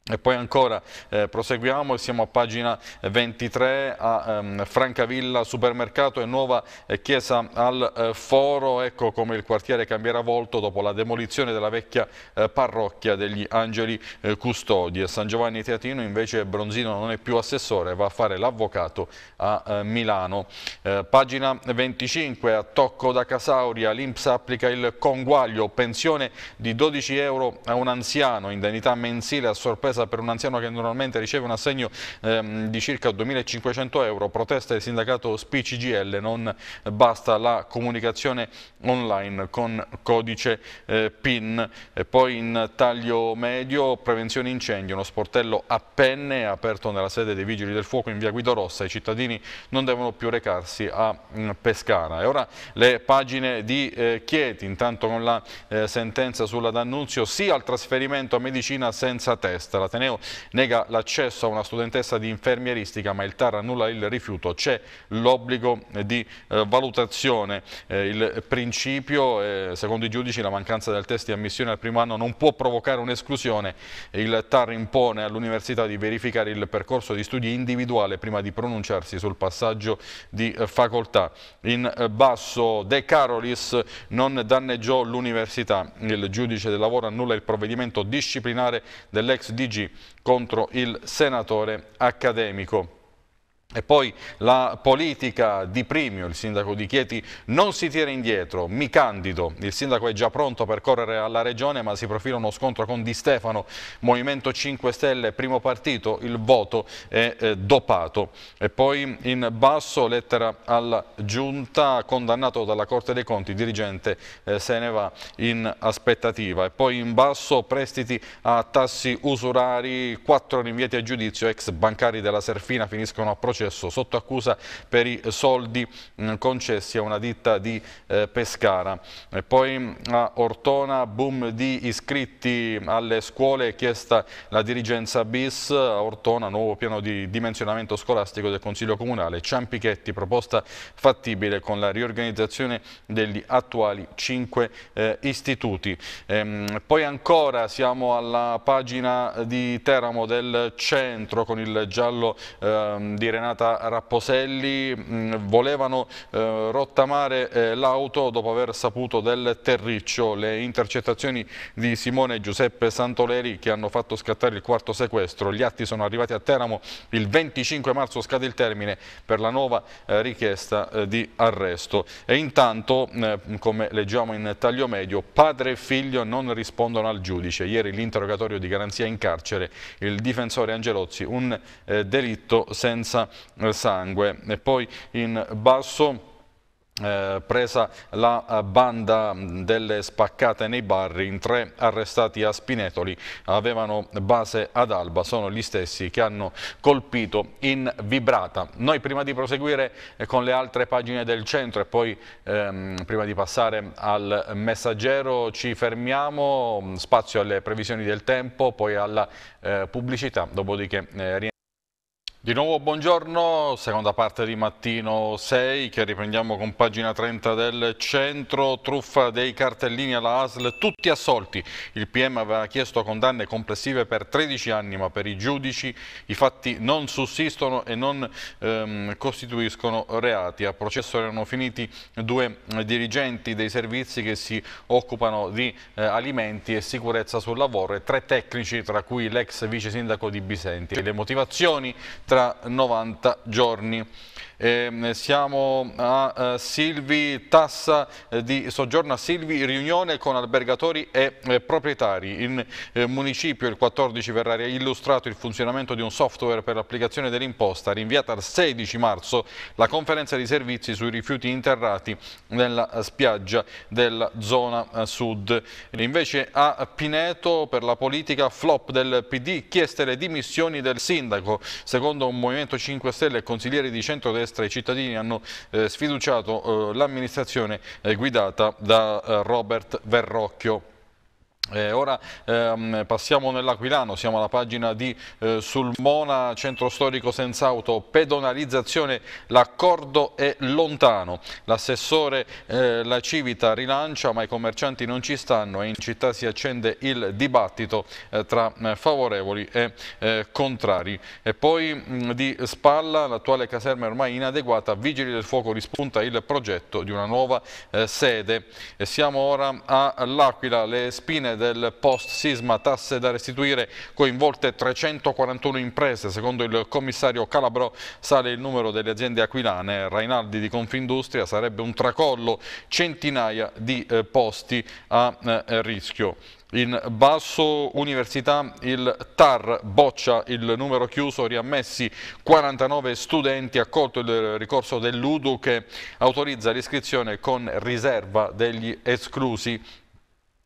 S1: E poi ancora eh, proseguiamo, siamo a pagina 23 a ehm, Francavilla Supermercato e nuova eh, chiesa al eh, Foro, ecco come il quartiere cambierà volto dopo la demolizione della vecchia eh, parrocchia degli Angeli eh, Custodi. A San Giovanni Teatino invece Bronzino non è più assessore, va a fare l'avvocato a eh, Milano. pagina 25 a Tocco da Casauria, l'Inps applica il conguaglio, pensione di 12 euro a un anziano, indennità mensile a sorpresa d'intesa per un anziano che normalmente riceve un assegno ehm, di circa 2.500 euro, protesta il sindacato SPCGL, non basta la comunicazione online con codice eh, PIN. E poi in taglio medio, prevenzione incendio, uno sportello a penne aperto nella sede dei Vigili del Fuoco in via Guido Rossa, i cittadini non devono più recarsi a mm, Pescara. E ora le pagine di eh, Chieti, intanto con la eh, sentenza sulla D'Annunzio, sì al trasferimento a medicina senza test. L'Ateneo nega l'accesso a una studentessa di infermieristica ma il TAR annulla il rifiuto. C'è l'obbligo di eh, valutazione. Eh, il principio, eh, secondo i giudici, la mancanza del test di ammissione al primo anno non può provocare un'esclusione. Il TAR impone all'università di verificare il percorso di studi individuale prima di pronunciarsi sul passaggio di eh, facoltà. In eh, basso De Carolis non danneggiò l'università. Il giudice del lavoro annulla il provvedimento disciplinare dell'ex DG Parigi contro il senatore accademico. E poi la politica di Primio, il sindaco di Chieti non si tira indietro, mi candido. Il sindaco è già pronto per correre alla regione ma si profila uno scontro con Di Stefano, Movimento 5 Stelle, primo partito, il voto è eh, dopato. E poi in basso lettera alla giunta, condannato dalla Corte dei Conti, dirigente eh, se ne va in aspettativa. E poi in basso prestiti a tassi usurari, quattro rinvieti a giudizio, ex bancari della Serfina finiscono a procedere processo sotto accusa per i soldi mm, concessi a una ditta di eh, Pescara. E poi mm, a Ortona, boom di iscritti alle scuole, è chiesta la dirigenza bis, a Ortona nuovo piano di dimensionamento scolastico del Consiglio Comunale, Ciampichetti proposta fattibile con la riorganizzazione degli attuali cinque eh, istituti. Ehm, poi ancora siamo alla pagina di Teramo del centro con il giallo ehm, di Renato Renata Rapposelli mh, mm, volevano eh, rottamare eh, l'auto dopo aver saputo del terriccio. Le intercettazioni di Simone Giuseppe Santoleri che hanno fatto scattare il quarto sequestro. Gli atti sono arrivati a Teramo il 25 marzo, scade il termine per la nuova eh, richiesta eh, di arresto. E intanto, eh, come leggiamo in taglio medio, padre e figlio non rispondono al giudice. Ieri l'interrogatorio di garanzia in carcere, il difensore Angelozzi, un eh, delitto senza eh, sangue. E poi in basso... Eh, presa la eh, banda mm, delle spaccate nei barri, in tre arrestati a Spinetoli avevano base ad Alba, sono gli stessi che hanno colpito in vibrata. Noi prima di proseguire eh, con le altre pagine del centro e poi ehm, prima di passare al messaggero ci fermiamo, mm, spazio alle previsioni del tempo, poi alla eh, pubblicità, dopodiché eh, di nuovo buongiorno, seconda parte di mattino 6 che riprendiamo con pagina 30 del centro, truffa dei cartellini alla ASL, tutti assolti. Il PM aveva chiesto condanne complessive per 13 anni ma per i giudici i fatti non sussistono e non ehm, costituiscono reati. A processo erano finiti due dirigenti dei servizi che si occupano di eh, alimenti e sicurezza sul lavoro e tre tecnici tra cui l'ex vice sindaco di Bisenti. Le motivazioni tra 90 giorni eh, siamo a eh, Silvi, tassa eh, di soggiorno a Silvi, riunione con albergatori e eh, proprietari. In eh, municipio il 14 verrà illustrato il funzionamento di un software per l'applicazione dell'imposta, rinviata al 16 marzo la conferenza di servizi sui rifiuti interrati nella spiaggia della zona sud. Invece a Pineto per la politica flop del PD chieste le dimissioni del sindaco. Secondo un Movimento 5 Stelle e consiglieri di centrodestra destra, i cittadini hanno eh, sfiduciato eh, l'amministrazione eh, guidata da Robert Verrocchio. Eh, ora ehm, passiamo nell'Aquilano, siamo alla pagina di eh, Sulmona, centro storico senza auto, pedonalizzazione, l'accordo è lontano. L'assessore eh, La Civita rilancia ma i commercianti non ci stanno e in città si accende il dibattito eh, tra eh, favorevoli e eh, contrari. E poi mh, mm, di Spalla, l'attuale caserma è ormai inadeguata, Vigili del Fuoco rispunta il progetto di una nuova sede. E siamo ora all'Aquila, le spine del post sisma, tasse da restituire coinvolte 341 imprese. Secondo il commissario Calabro sale il numero delle aziende aquilane. Rainaldi di Confindustria sarebbe un tracollo, centinaia di eh, posti a eh, rischio. In basso università il TAR boccia il numero chiuso, riammessi 49 studenti, accolto il ricorso dell'Udu che autorizza l'iscrizione con riserva degli esclusi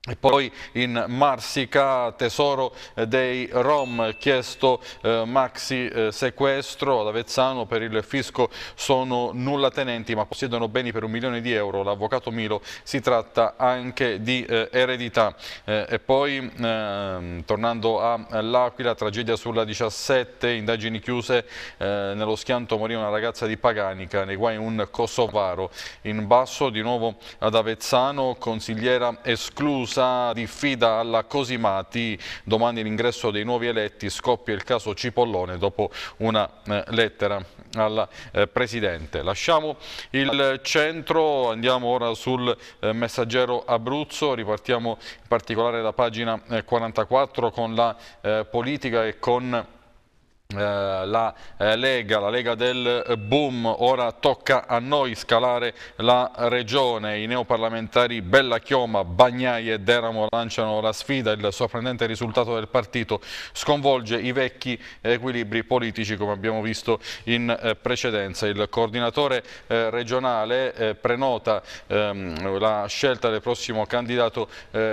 S1: e poi in Marsica tesoro eh, dei Rom, chiesto eh, maxi eh, sequestro ad Avezzano per il fisco sono nulla tenenti ma possiedono beni per un milione di euro, l'avvocato Milo si tratta anche di eh, eredità. Eh, e poi ehm, tornando all'Aquila, tragedia sulla 17, indagini chiuse, eh, nello schianto morì una ragazza di Paganica, nei guai un kosovaro. In basso di nuovo ad Avezzano, consigliera esclusa Monza diffida alla Cosimati, domani l'ingresso dei nuovi eletti, scoppia il caso Cipollone dopo una eh, lettera al eh, Presidente. Lasciamo il centro, andiamo ora sul eh, messaggero Abruzzo, ripartiamo in particolare da pagina 44 con la politica e con eh, la eh, Lega, la Lega del eh, Boom, ora tocca a noi scalare la regione, i neoparlamentari Bella Chioma, Bagnai e Deramo lanciano la sfida, il sorprendente risultato del partito sconvolge i vecchi equilibri politici come abbiamo visto in precedenza, il coordinatore regionale prenota ehm, la scelta del prossimo candidato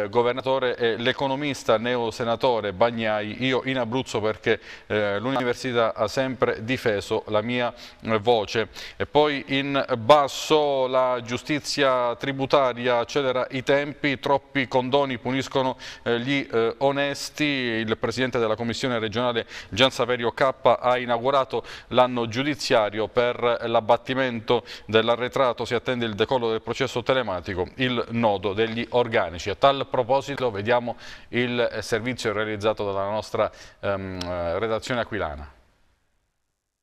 S1: governatore e l'economista neosenatore Bagnai, io in Abruzzo perché l'unica l'università ha sempre difeso la mia eh, voce. E poi in basso la giustizia tributaria accelera i tempi, troppi condoni puniscono eh, gli eh, onesti, il Presidente della Commissione regionale Gian Saverio K ha inaugurato l'anno giudiziario per l'abbattimento dell'arretrato, si attende il decollo del processo telematico, il nodo degli organici. A tal proposito vediamo il servizio realizzato dalla nostra ehm, redazione aquilana.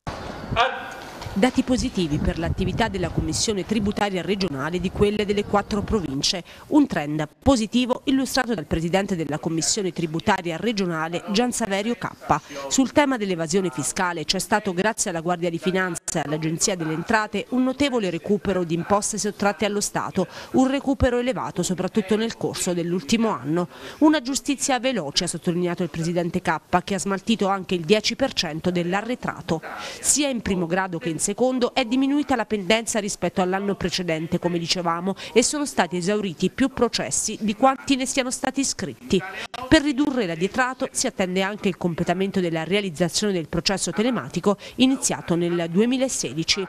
S4: And uh, Dati positivi per l'attività della Commissione tributaria regionale di quelle delle quattro province, un trend positivo illustrato dal Presidente della Commissione tributaria regionale Gian Saverio Cappa. Sul tema dell'evasione fiscale c'è stato grazie alla Guardia di Finanza e all'Agenzia delle Entrate un notevole recupero di imposte sottratte allo Stato, un recupero elevato soprattutto nel corso dell'ultimo anno. Una giustizia veloce, ha sottolineato il Presidente Cappa, che ha smaltito anche il 10% dell'arretrato, sia in primo grado che in secondo è diminuita la pendenza rispetto all'anno precedente, come dicevamo, e sono stati esauriti più processi di quanti ne siano stati iscritti. Per ridurre l'addietrato si attende anche il completamento della realizzazione del processo telematico iniziato nel 2016.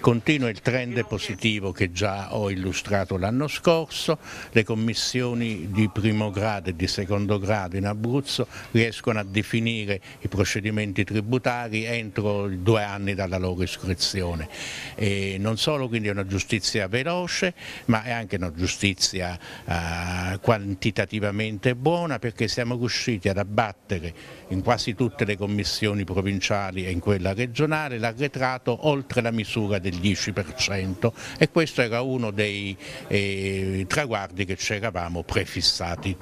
S5: Continua il trend positivo che già ho illustrato l'anno scorso, le commissioni di primo grado e di secondo grado in Abruzzo riescono a definire i procedimenti tributari entro due anni dalla loro iscrizione. E non solo quindi è una giustizia veloce, ma è anche una giustizia eh, quantitativamente buona perché siamo riusciti ad abbattere in quasi tutte le commissioni provinciali e in quella regionale l'arretrato oltre la misura del 10% e questo era uno dei eh, traguardi che ci eravamo prefissati.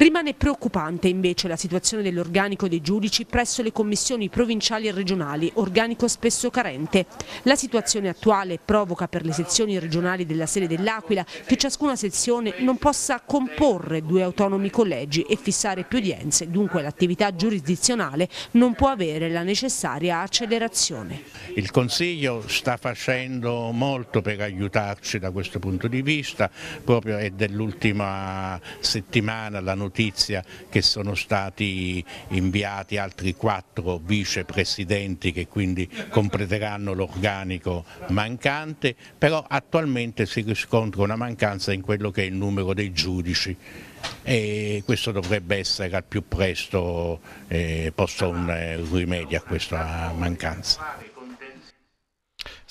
S4: Rimane preoccupante invece la situazione dell'organico dei giudici presso le commissioni provinciali e regionali, organico spesso carente. La situazione attuale provoca per le sezioni regionali della sede dell'Aquila che ciascuna sezione non possa comporre due autonomi collegi e fissare più udienze, dunque l'attività giurisdizionale non può avere la necessaria accelerazione.
S5: Il Consiglio sta facendo molto per aiutarci da questo punto di vista, proprio è dell'ultima settimana la notizia notizia che sono stati inviati altri quattro vicepresidenti che quindi completeranno l'organico mancante, però attualmente si riscontra una mancanza in quello che è il numero dei giudici e questo dovrebbe essere al più presto eh, posto un eh, rimedio a questa mancanza.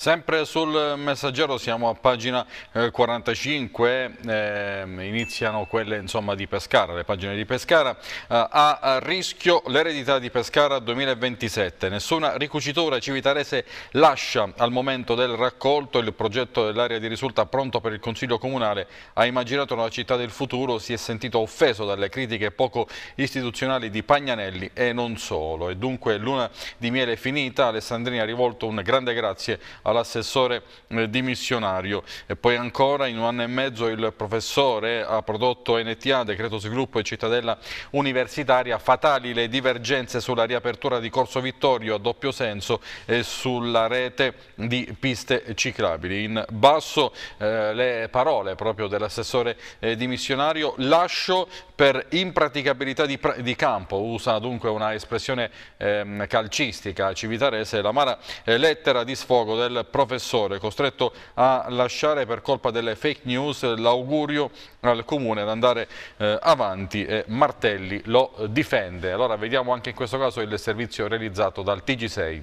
S1: Sempre sul messaggero siamo a pagina 45, eh, ehm, iniziano quelle insomma, di Pescara, le pagine di Pescara, eh, a rischio l'eredità di Pescara 2027, nessuna ricucitura civitarese lascia al momento del raccolto il progetto dell'area di risulta pronto per il Consiglio Comunale, ha immaginato una città del futuro, si è sentito offeso dalle critiche poco istituzionali di Pagnanelli e non solo e dunque l'una di miele finita, Alessandrini ha rivolto un grande grazie a all'assessore eh, dimissionario. E poi ancora in un anno e mezzo il professore ha prodotto NTA, decreto sviluppo e cittadella universitaria, fatali le divergenze sulla riapertura di Corso Vittorio a doppio senso e sulla rete di piste ciclabili. In basso eh, le parole proprio dell'assessore eh, dimissionario, lascio per impraticabilità di, di, campo, usa dunque una espressione eh, calcistica civitarese, la mara eh, lettera di sfogo del professore costretto a lasciare per colpa delle fake news l'augurio al comune ad andare eh, avanti e Martelli lo difende. Allora vediamo anche in questo caso il servizio realizzato dal TG6.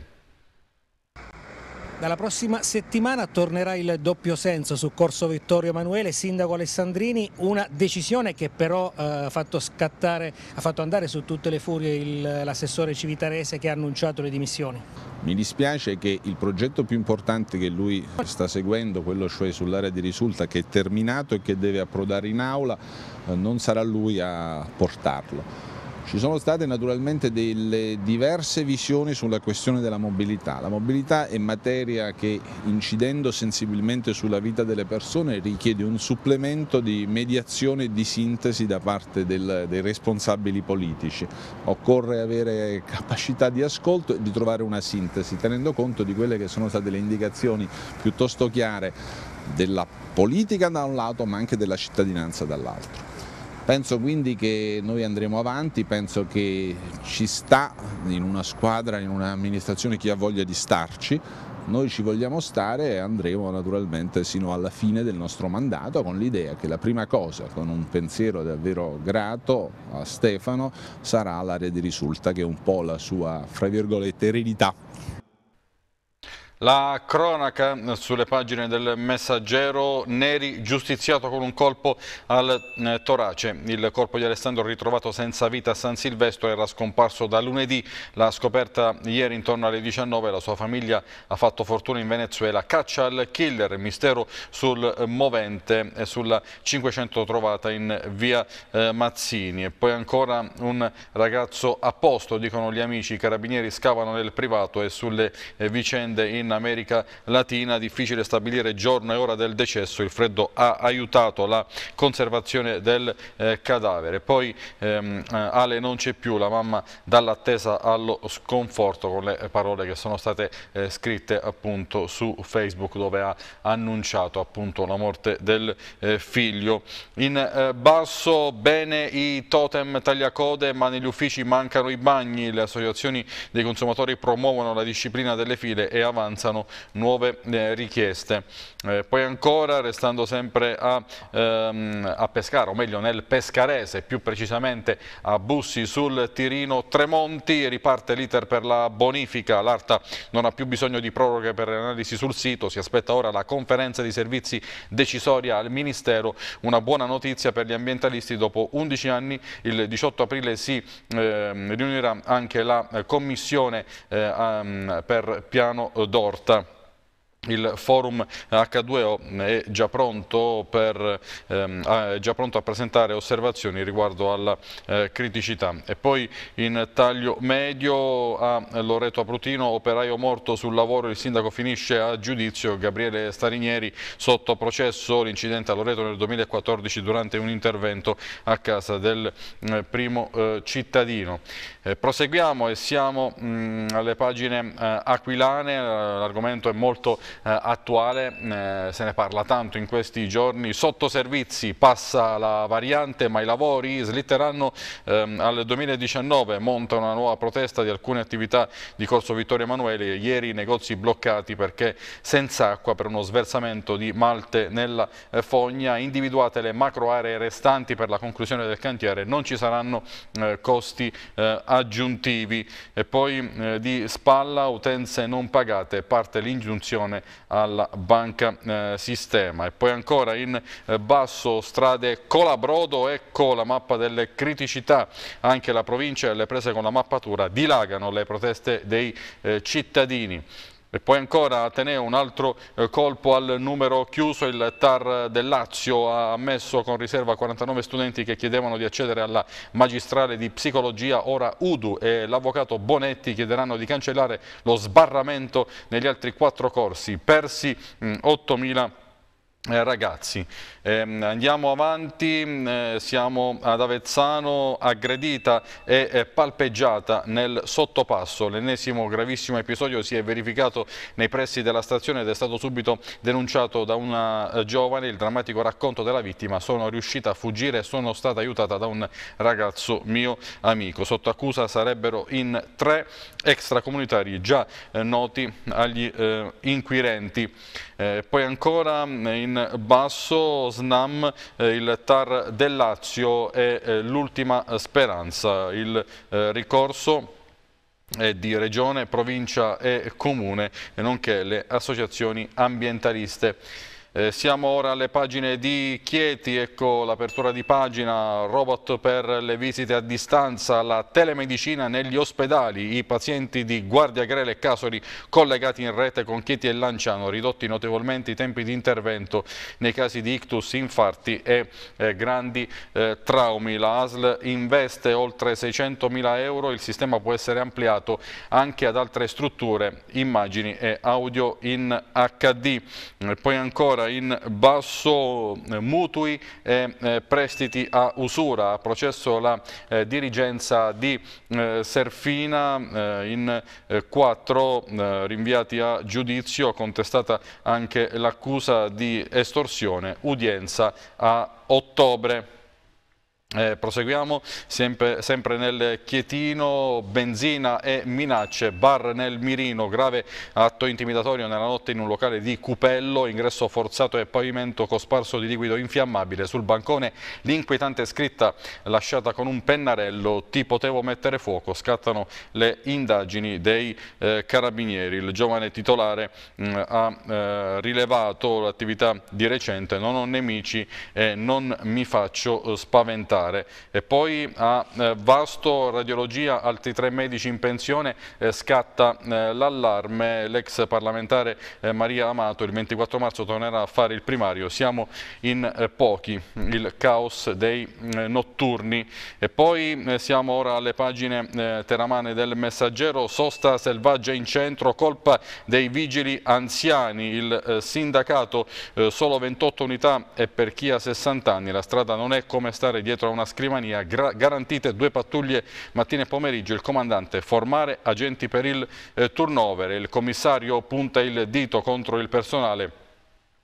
S2: Dalla prossima settimana tornerà il doppio senso su Corso Vittorio Emanuele, Sindaco Alessandrini, una decisione che però eh, ha, fatto scattare, ha fatto andare su tutte le furie l'assessore Civitarese che ha annunciato le dimissioni.
S6: Mi dispiace che il progetto più importante che lui sta seguendo, quello cioè sull'area di risulta, che è terminato e che deve approdare in aula, eh, non sarà lui a portarlo. Ci sono state naturalmente delle diverse visioni sulla questione della mobilità. La mobilità è materia che incidendo sensibilmente sulla vita delle persone richiede un supplemento di mediazione e di sintesi da parte del, dei responsabili politici. Occorre avere capacità di ascolto e di trovare una sintesi tenendo conto di quelle che sono state le indicazioni piuttosto chiare della politica da un lato ma anche della cittadinanza dall'altro. Penso quindi che noi andremo avanti, penso che ci sta in una squadra, in un'amministrazione chi ha voglia di starci, noi ci vogliamo stare e andremo naturalmente sino alla fine del nostro mandato con l'idea che la prima cosa, con un pensiero davvero grato a Stefano, sarà l'area di risulta che è un po' la sua, fra virgolette, eredità.
S1: La cronaca sulle pagine del messaggero, Neri giustiziato con un colpo al eh, torace. Il corpo di Alessandro ritrovato senza vita a San Silvestro era scomparso da lunedì. La scoperta ieri intorno alle 19, la sua famiglia ha fatto fortuna in Venezuela. Caccia al killer, mistero sul movente e sulla 500 trovata in via eh, Mazzini. E poi ancora un ragazzo a posto, dicono gli amici. I carabinieri scavano nel privato e sulle eh, vicende in in America Latina, difficile stabilire giorno e ora del decesso, il freddo ha aiutato la conservazione del eh, cadavere. Poi ehm, eh, Ale non c'è più, la mamma dall'attesa allo sconforto con le parole che sono state eh, scritte appunto su Facebook dove ha annunciato appunto la morte del eh, figlio. In eh, basso bene i totem tagliacode ma negli uffici mancano i bagni, le associazioni dei consumatori promuovono la disciplina delle file e avanzano avanzano nuove eh, richieste. Eh, poi ancora, restando sempre a, ehm, a, Pescara, o meglio nel Pescarese, più precisamente a Bussi sul Tirino Tremonti, riparte l'iter per la bonifica, l'Arta non ha più bisogno di proroghe per le analisi sul sito, si aspetta ora la conferenza di servizi decisoria al Ministero, una buona notizia per gli ambientalisti, dopo 11 anni il 18 aprile si eh, riunirà anche la eh, commissione eh, per piano d'oro porta. Il forum H2O è già pronto, per, ehm, è già pronto, a presentare osservazioni riguardo alla eh, criticità. E poi in taglio medio a Loreto Aprutino, operaio morto sul lavoro, il sindaco finisce a giudizio, Gabriele Starinieri sotto processo, l'incidente a Loreto nel 2014 durante un intervento a casa del eh, primo eh, cittadino. Eh, proseguiamo e siamo mh, mm, alle pagine eh, aquilane, eh, l'argomento è molto eh, attuale, eh, se ne parla tanto in questi giorni, Sottoservizi passa la variante ma i lavori slitteranno ehm, al 2019, monta una nuova protesta di alcune attività di Corso Vittorio Emanuele, ieri i negozi bloccati perché senza acqua per uno sversamento di malte nella eh, fogna, individuate le macro aree restanti per la conclusione del cantiere, non ci saranno costi eh, aggiuntivi e poi eh, di spalla utenze non pagate parte l'ingiunzione alla banca eh, sistema e poi ancora in eh, basso strade Colabrodo ecco la mappa delle criticità anche la provincia e le prese con la mappatura dilagano le proteste dei eh, cittadini e poi ancora Ateneo un altro eh, colpo al numero chiuso, il TAR del Lazio ha ammesso con riserva 49 studenti che chiedevano di accedere alla magistrale di psicologia ora Udu e l'avvocato Bonetti chiederanno di cancellare lo sbarramento negli altri quattro corsi, persi 8.000 mm, studenti. Eh, ragazzi, ehm, andiamo avanti, mm, eh, siamo ad Avezzano, aggredita e eh, palpeggiata nel sottopasso. L'ennesimo gravissimo episodio si è verificato nei pressi della stazione ed è stato subito denunciato da una eh, giovane. Il drammatico racconto della vittima, sono riuscita a fuggire e sono stata aiutata da un ragazzo mio amico. Sotto accusa sarebbero in tre extracomunitari già eh, noti agli eh, inquirenti. poi ancora mm, in basso, Snam, eh, il TAR del Lazio è eh, l'ultima speranza, il eh, ricorso di regione, provincia e comune, nonché le associazioni ambientaliste. Eh, siamo ora alle pagine di Chieti, ecco l'apertura di pagina, robot per le visite a distanza, la telemedicina negli ospedali, i pazienti di Guardia Grele e Casoli collegati in rete con Chieti e Lanciano, ridotti notevolmente i tempi di intervento nei casi di ictus, infarti e eh, grandi eh, traumi. La ASL investe oltre 600 mila euro, il sistema può essere ampliato anche ad altre strutture, immagini e audio in HD. Eh, poi ancora in basso mutui e eh, prestiti a usura. Ha processo la eh, dirigenza di eh, Serfina in quattro rinviati a giudizio, contestata anche l'accusa di estorsione, udienza a ottobre. Eh, proseguiamo sempre, sempre, nel Chietino, benzina e minacce, bar nel Mirino, grave atto intimidatorio nella notte in un locale di Cupello, ingresso forzato e pavimento cosparso di liquido infiammabile, sul bancone l'inquietante scritta lasciata con un pennarello ti potevo mettere fuoco, scattano le indagini dei eh, carabinieri, il giovane titolare mh, mm, ha eh, rilevato l'attività di recente non ho nemici e non mi faccio eh, spaventare ascoltare. E poi a eh, Vasto Radiologia, altri tre medici in pensione, eh, scatta eh, l'allarme. L'ex parlamentare eh, Maria Amato il 24 marzo tornerà a fare il primario. Siamo in eh, pochi, il caos dei eh, notturni. E poi siamo ora alle pagine teramane del Messaggero, sosta selvaggia in centro, colpa dei vigili anziani, il sindacato solo 28 unità e per chi ha 60 anni la strada non è come stare dietro dietro una scrivania garantite due pattuglie mattina e pomeriggio. Il comandante formare agenti per il eh, turnover. Il commissario punta il dito contro il personale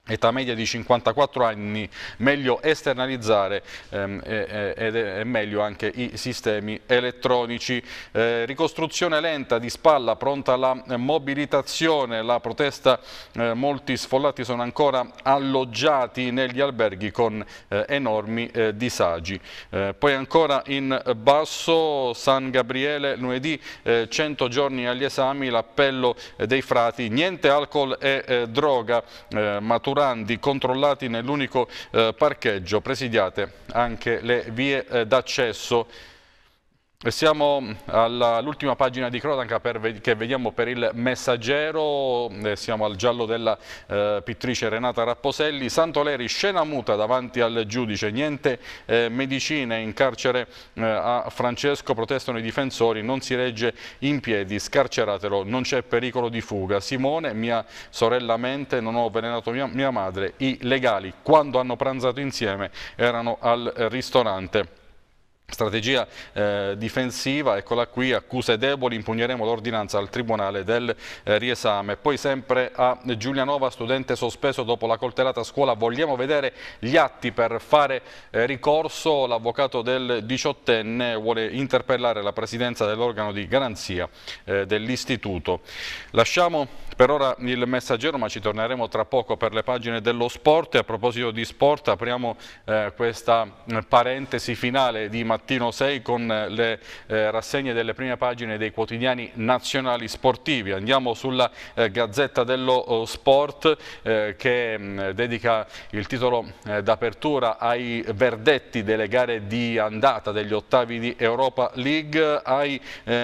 S1: età media di 54 anni, meglio esternalizzare ehm, ed è meglio anche i sistemi elettronici. Eh, ricostruzione lenta di spalla, pronta la mobilitazione, la protesta, eh, molti sfollati sono ancora alloggiati negli alberghi con eh, enormi eh, disagi. Eh, poi ancora in basso San Gabriele, lunedì 100 giorni agli esami, l'appello dei frati, niente alcol e droga, matura carturandi controllati nell'unico eh, parcheggio, presidiate anche le vie eh, d'accesso siamo mm, all'ultima pagina di cronaca per, che vediamo per il messaggero, siamo al giallo della eh, pittrice Renata Rapposelli, Santoleri scena muta davanti al giudice, niente eh, medicine in carcere eh, a Francesco, protestano i difensori, non si regge in piedi, scarceratelo, non c'è pericolo di fuga, Simone, mia sorella mente, non ho avvelenato mia, mia madre, i legali quando hanno pranzato insieme erano al ristorante strategia eh, difensiva, eccola qui, accuse deboli, impugneremo l'ordinanza al Tribunale del eh, riesame. Poi sempre a Giulianova, studente sospeso dopo la coltellata a scuola, vogliamo vedere gli atti per fare eh, ricorso, l'avvocato del diciottenne vuole interpellare la presidenza dell'organo di garanzia eh, dell'istituto. Lasciamo per ora il messaggero ma ci torneremo tra poco per le pagine dello sport e a proposito di sport apriamo eh, questa mm, parentesi finale di Matteo mattino 6 con eh, le eh, rassegne delle prime pagine dei quotidiani nazionali sportivi. Andiamo sulla eh, Gazzetta dello oh, Sport eh, che mh, mm, dedica il titolo eh, d'apertura ai verdetti delle gare di andata degli ottavi di Europa League, ai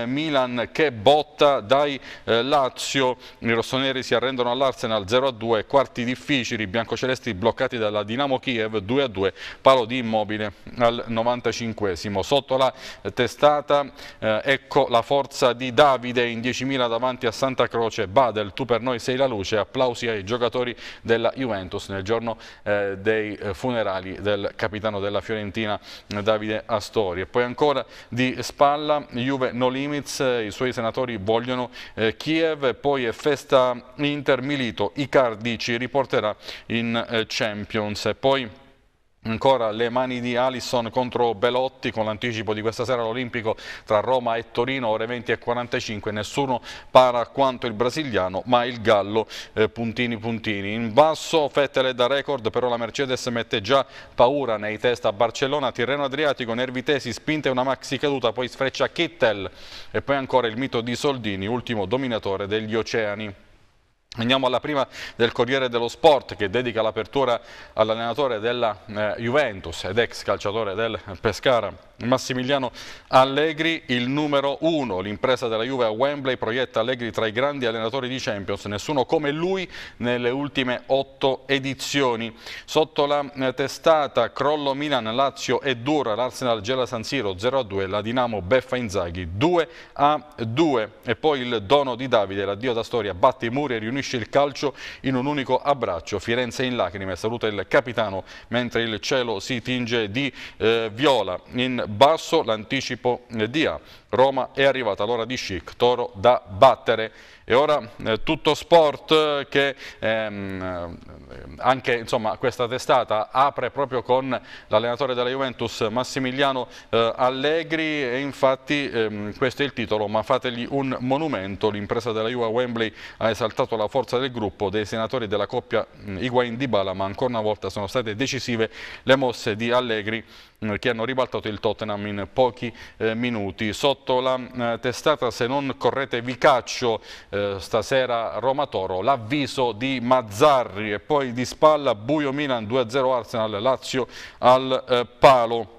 S1: Milan che botta dai Lazio. I rossoneri si arrendono all'Arsenal 0-2, quarti difficili, biancocelesti bloccati dalla Dinamo Kiev 2-2, palo di immobile al 95 diciannovesimo. Sotto la testata eh, ecco la forza di Davide in 10.000 davanti a Santa Croce, Badel, tu per noi sei la luce, applausi ai giocatori della Juventus nel giorno eh, dei eh, funerali del capitano della Fiorentina eh, Davide Astori. E poi ancora di spalla Juve No Limits, eh, i suoi senatori vogliono eh, Kiev, poi è festa Inter Milito, Icardi ci riporterà in Champions. E poi Ancora le mani di Alisson contro Belotti con l'anticipo di questa sera all'Olimpico tra Roma e Torino, ore 20 e 45. Nessuno para quanto il brasiliano, ma il gallo eh, puntini puntini. In basso Fettel è da record, però la Mercedes mette già paura nei test a Barcellona. Tirreno Adriatico, Nervitesi, spinta e una maxi caduta, poi sfreccia Kittel e poi ancora il mito di Soldini, ultimo dominatore degli oceani. Andiamo alla prima del Corriere dello Sport che dedica l'apertura all'allenatore della eh, Juventus ed ex calciatore del Pescara Massimiliano Allegri, il numero uno, l'impresa della Juve a Wembley proietta Allegri tra i grandi allenatori di Champions, nessuno come lui nelle ultime otto edizioni. Sotto la eh, testata crollo Milan, Lazio e Dura, l'Arsenal gela San Siro 0-2, la Dinamo beffa Inzaghi 2-2 e poi il dono di Davide, l'addio da storia, batte i muri e riunisce il calcio in un unico abbraccio, Firenze in lacrime, saluta il capitano mentre il cielo si tinge di eh, viola. In basso l'anticipo eh, di A. Roma è arrivata l'ora di Schick, Toro da battere. E ora eh, tutto sport che ehm, eh, anche insomma, questa testata apre proprio con l'allenatore della Juventus Massimiliano eh, Allegri e infatti ehm, questo è il titolo ma fategli un monumento, l'impresa della Juve Wembley ha esaltato la forza del gruppo dei senatori della coppia higuain Bala, ma ancora una volta sono state decisive le mosse di Allegri che hanno ribaltato il Tottenham in pochi eh, minuti. Sotto la eh, testata se non correte vi caccio eh, eh, stasera Roma-Toro, l'avviso di Mazzarri e poi di spalla Buio Milan 2-0 Arsenal, Lazio al eh, palo.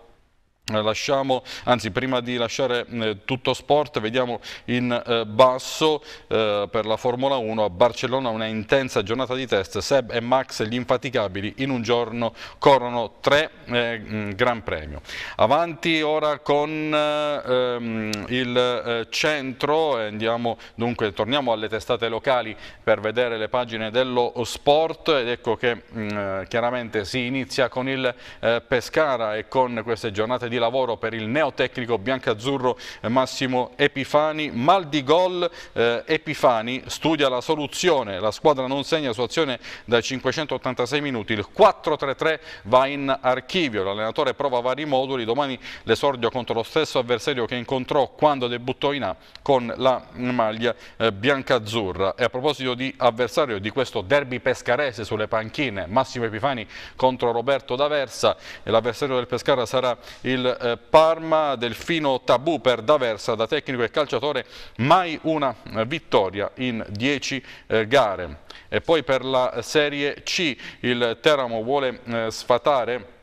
S1: Lasciamo, anzi prima di lasciare eh, tutto sport vediamo in eh, basso eh, per la Formula 1 a Barcellona una intensa giornata di test, Seb e Max gli infaticabili in un giorno corrono tre eh, mm, Gran Premio. Avanti ora con eh, ehm, il eh, centro, andiamo, dunque, torniamo alle testate locali per vedere le pagine dello sport ed ecco che mm, chiaramente si inizia con il Pescara e con queste giornate di lavoro per il neotecnico biancazzurro eh, Massimo Epifani. Mal di gol eh, Epifani studia la soluzione, la squadra non segna su azione da 586 minuti, il 4-3-3 va in archivio, l'allenatore prova vari moduli, domani l'esordio contro lo stesso avversario che incontrò quando debuttò in A con la maglia eh, biancazzurra. E a proposito di avversario di questo derby pescarese sulle panchine, Massimo Epifani contro Roberto D'Aversa, l'avversario del Pescara sarà il eh, Parma, Delfino Tabù per D'Aversa da tecnico e calciatore, mai una vittoria in 10 eh, gare. E poi per la Serie C il Teramo vuole eh, sfatare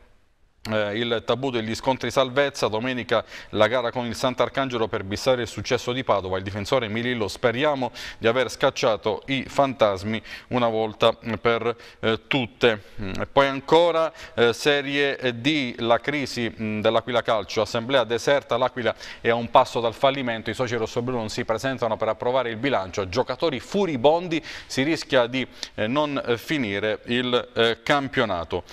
S1: eh, il tabù degli scontri salvezza, domenica la gara con il Sant'Arcangelo per bissare il successo di Padova, il difensore Milillo speriamo di aver scacciato i fantasmi una volta per eh, tutte. Mm, poi ancora eh, Serie D, la crisi mm, dell'Aquila Calcio, assemblea deserta, l'Aquila è a un passo dal fallimento, i soci rossoblù non si presentano per approvare il bilancio, giocatori furibondi, si rischia di eh, non eh, finire il eh, campionato.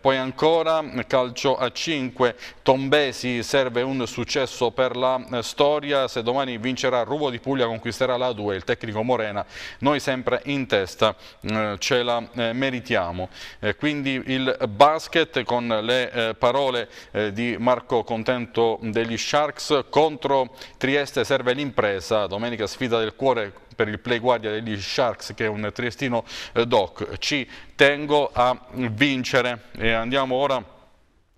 S1: poi ancora calcio a 5. Tombesi serve un successo per la eh, storia, se domani vincerà Ruvo di Puglia conquisterà la 2, il tecnico Morena, noi sempre in testa mm, ce la eh, meritiamo. Eh, quindi il basket con le parole di Marco Contento degli Sharks contro Trieste serve l'impresa, domenica sfida del cuore per il play guardia degli Sharks che è un triestino doc. Ci tengo a vincere e andiamo ora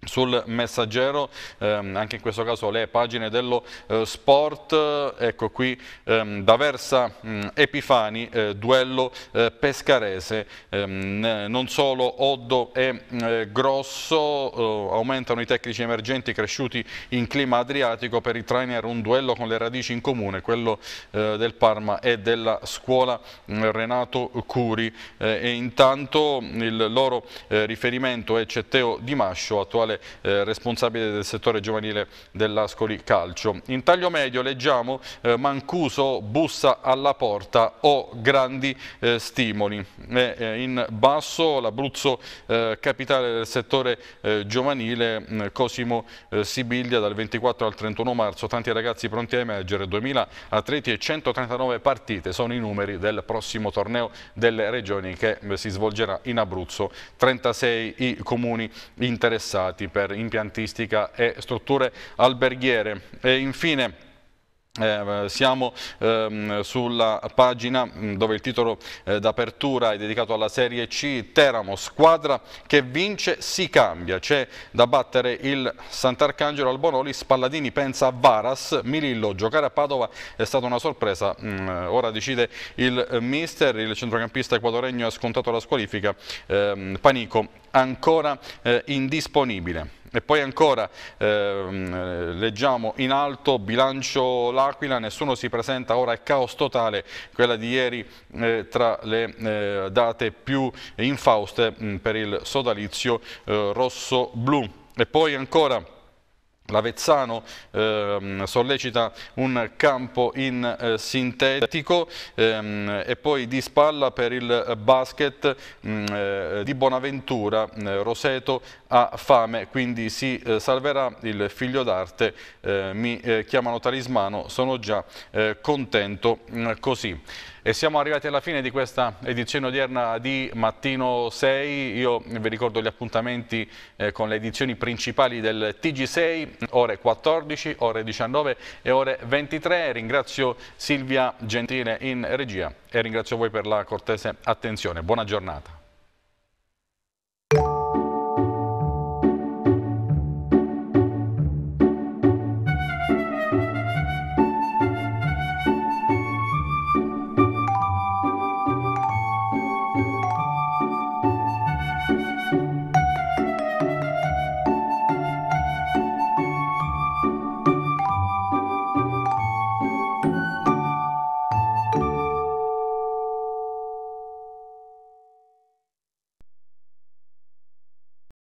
S1: sul messaggero, ehm, anche in questo caso le pagine dello eh, sport, eh, ecco qui ehm, da Versa mh, mm, Epifani, eh, duello eh, pescarese, ehm, non solo Oddo e mm, eh, Grosso, eh, aumentano i tecnici emergenti cresciuti in clima adriatico, per i trainer un duello con le radici in comune, quello del Parma e della scuola mm, Renato Curi e intanto il loro riferimento è Cetteo Di Mascio, attuale Pasquale, eh, responsabile del settore giovanile dell'Ascoli Calcio. In taglio medio leggiamo eh, Mancuso bussa alla porta o oh, grandi eh, stimoli. Eh, in basso l'Abruzzo eh, capitale del settore eh, giovanile mm, Cosimo Sibiglia dal 24 al 31 marzo, tanti ragazzi pronti a emergere, 2000 atleti e 139 partite sono i numeri del prossimo torneo delle regioni che si svolgerà in Abruzzo, 36 i comuni interessati impianti per impiantistica e strutture alberghiere. E infine eh, siamo ehm, sulla pagina mh, mm, dove il titolo eh, d'apertura è dedicato alla Serie C Teramo, squadra che vince si cambia, c'è da battere il Sant'Arcangelo al Bonoli, Spalladini pensa a Varas, Mirillo giocare a Padova è stata una sorpresa, mh, mm, eh, ora decide il mister, il centrocampista equadoregno ha scontato la squalifica, ehm, Panico ancora eh, indisponibile. E poi ancora ehm, leggiamo in alto bilancio l'Aquila, nessuno si presenta, ora è caos totale, quella di ieri eh, tra le eh, date più infauste mh, mm, per il sodalizio eh, rosso-blu. E poi ancora... L'Avezzano ehm, sollecita un campo in eh, sintetico ehm, e poi di spalla per il basket mh, mm, eh, di Bonaventura, eh, Roseto ha fame, quindi si eh, salverà il figlio d'arte, eh, mi eh, chiamano talismano, sono già contento mm, così. E siamo arrivati alla fine di questa edizione odierna di Mattino 6. Io vi ricordo gli appuntamenti eh, con le edizioni principali del TG6, ore 14, ore 19 e ore 23. Ringrazio Silvia Gentile in regia e ringrazio voi per la cortese attenzione. Buona giornata.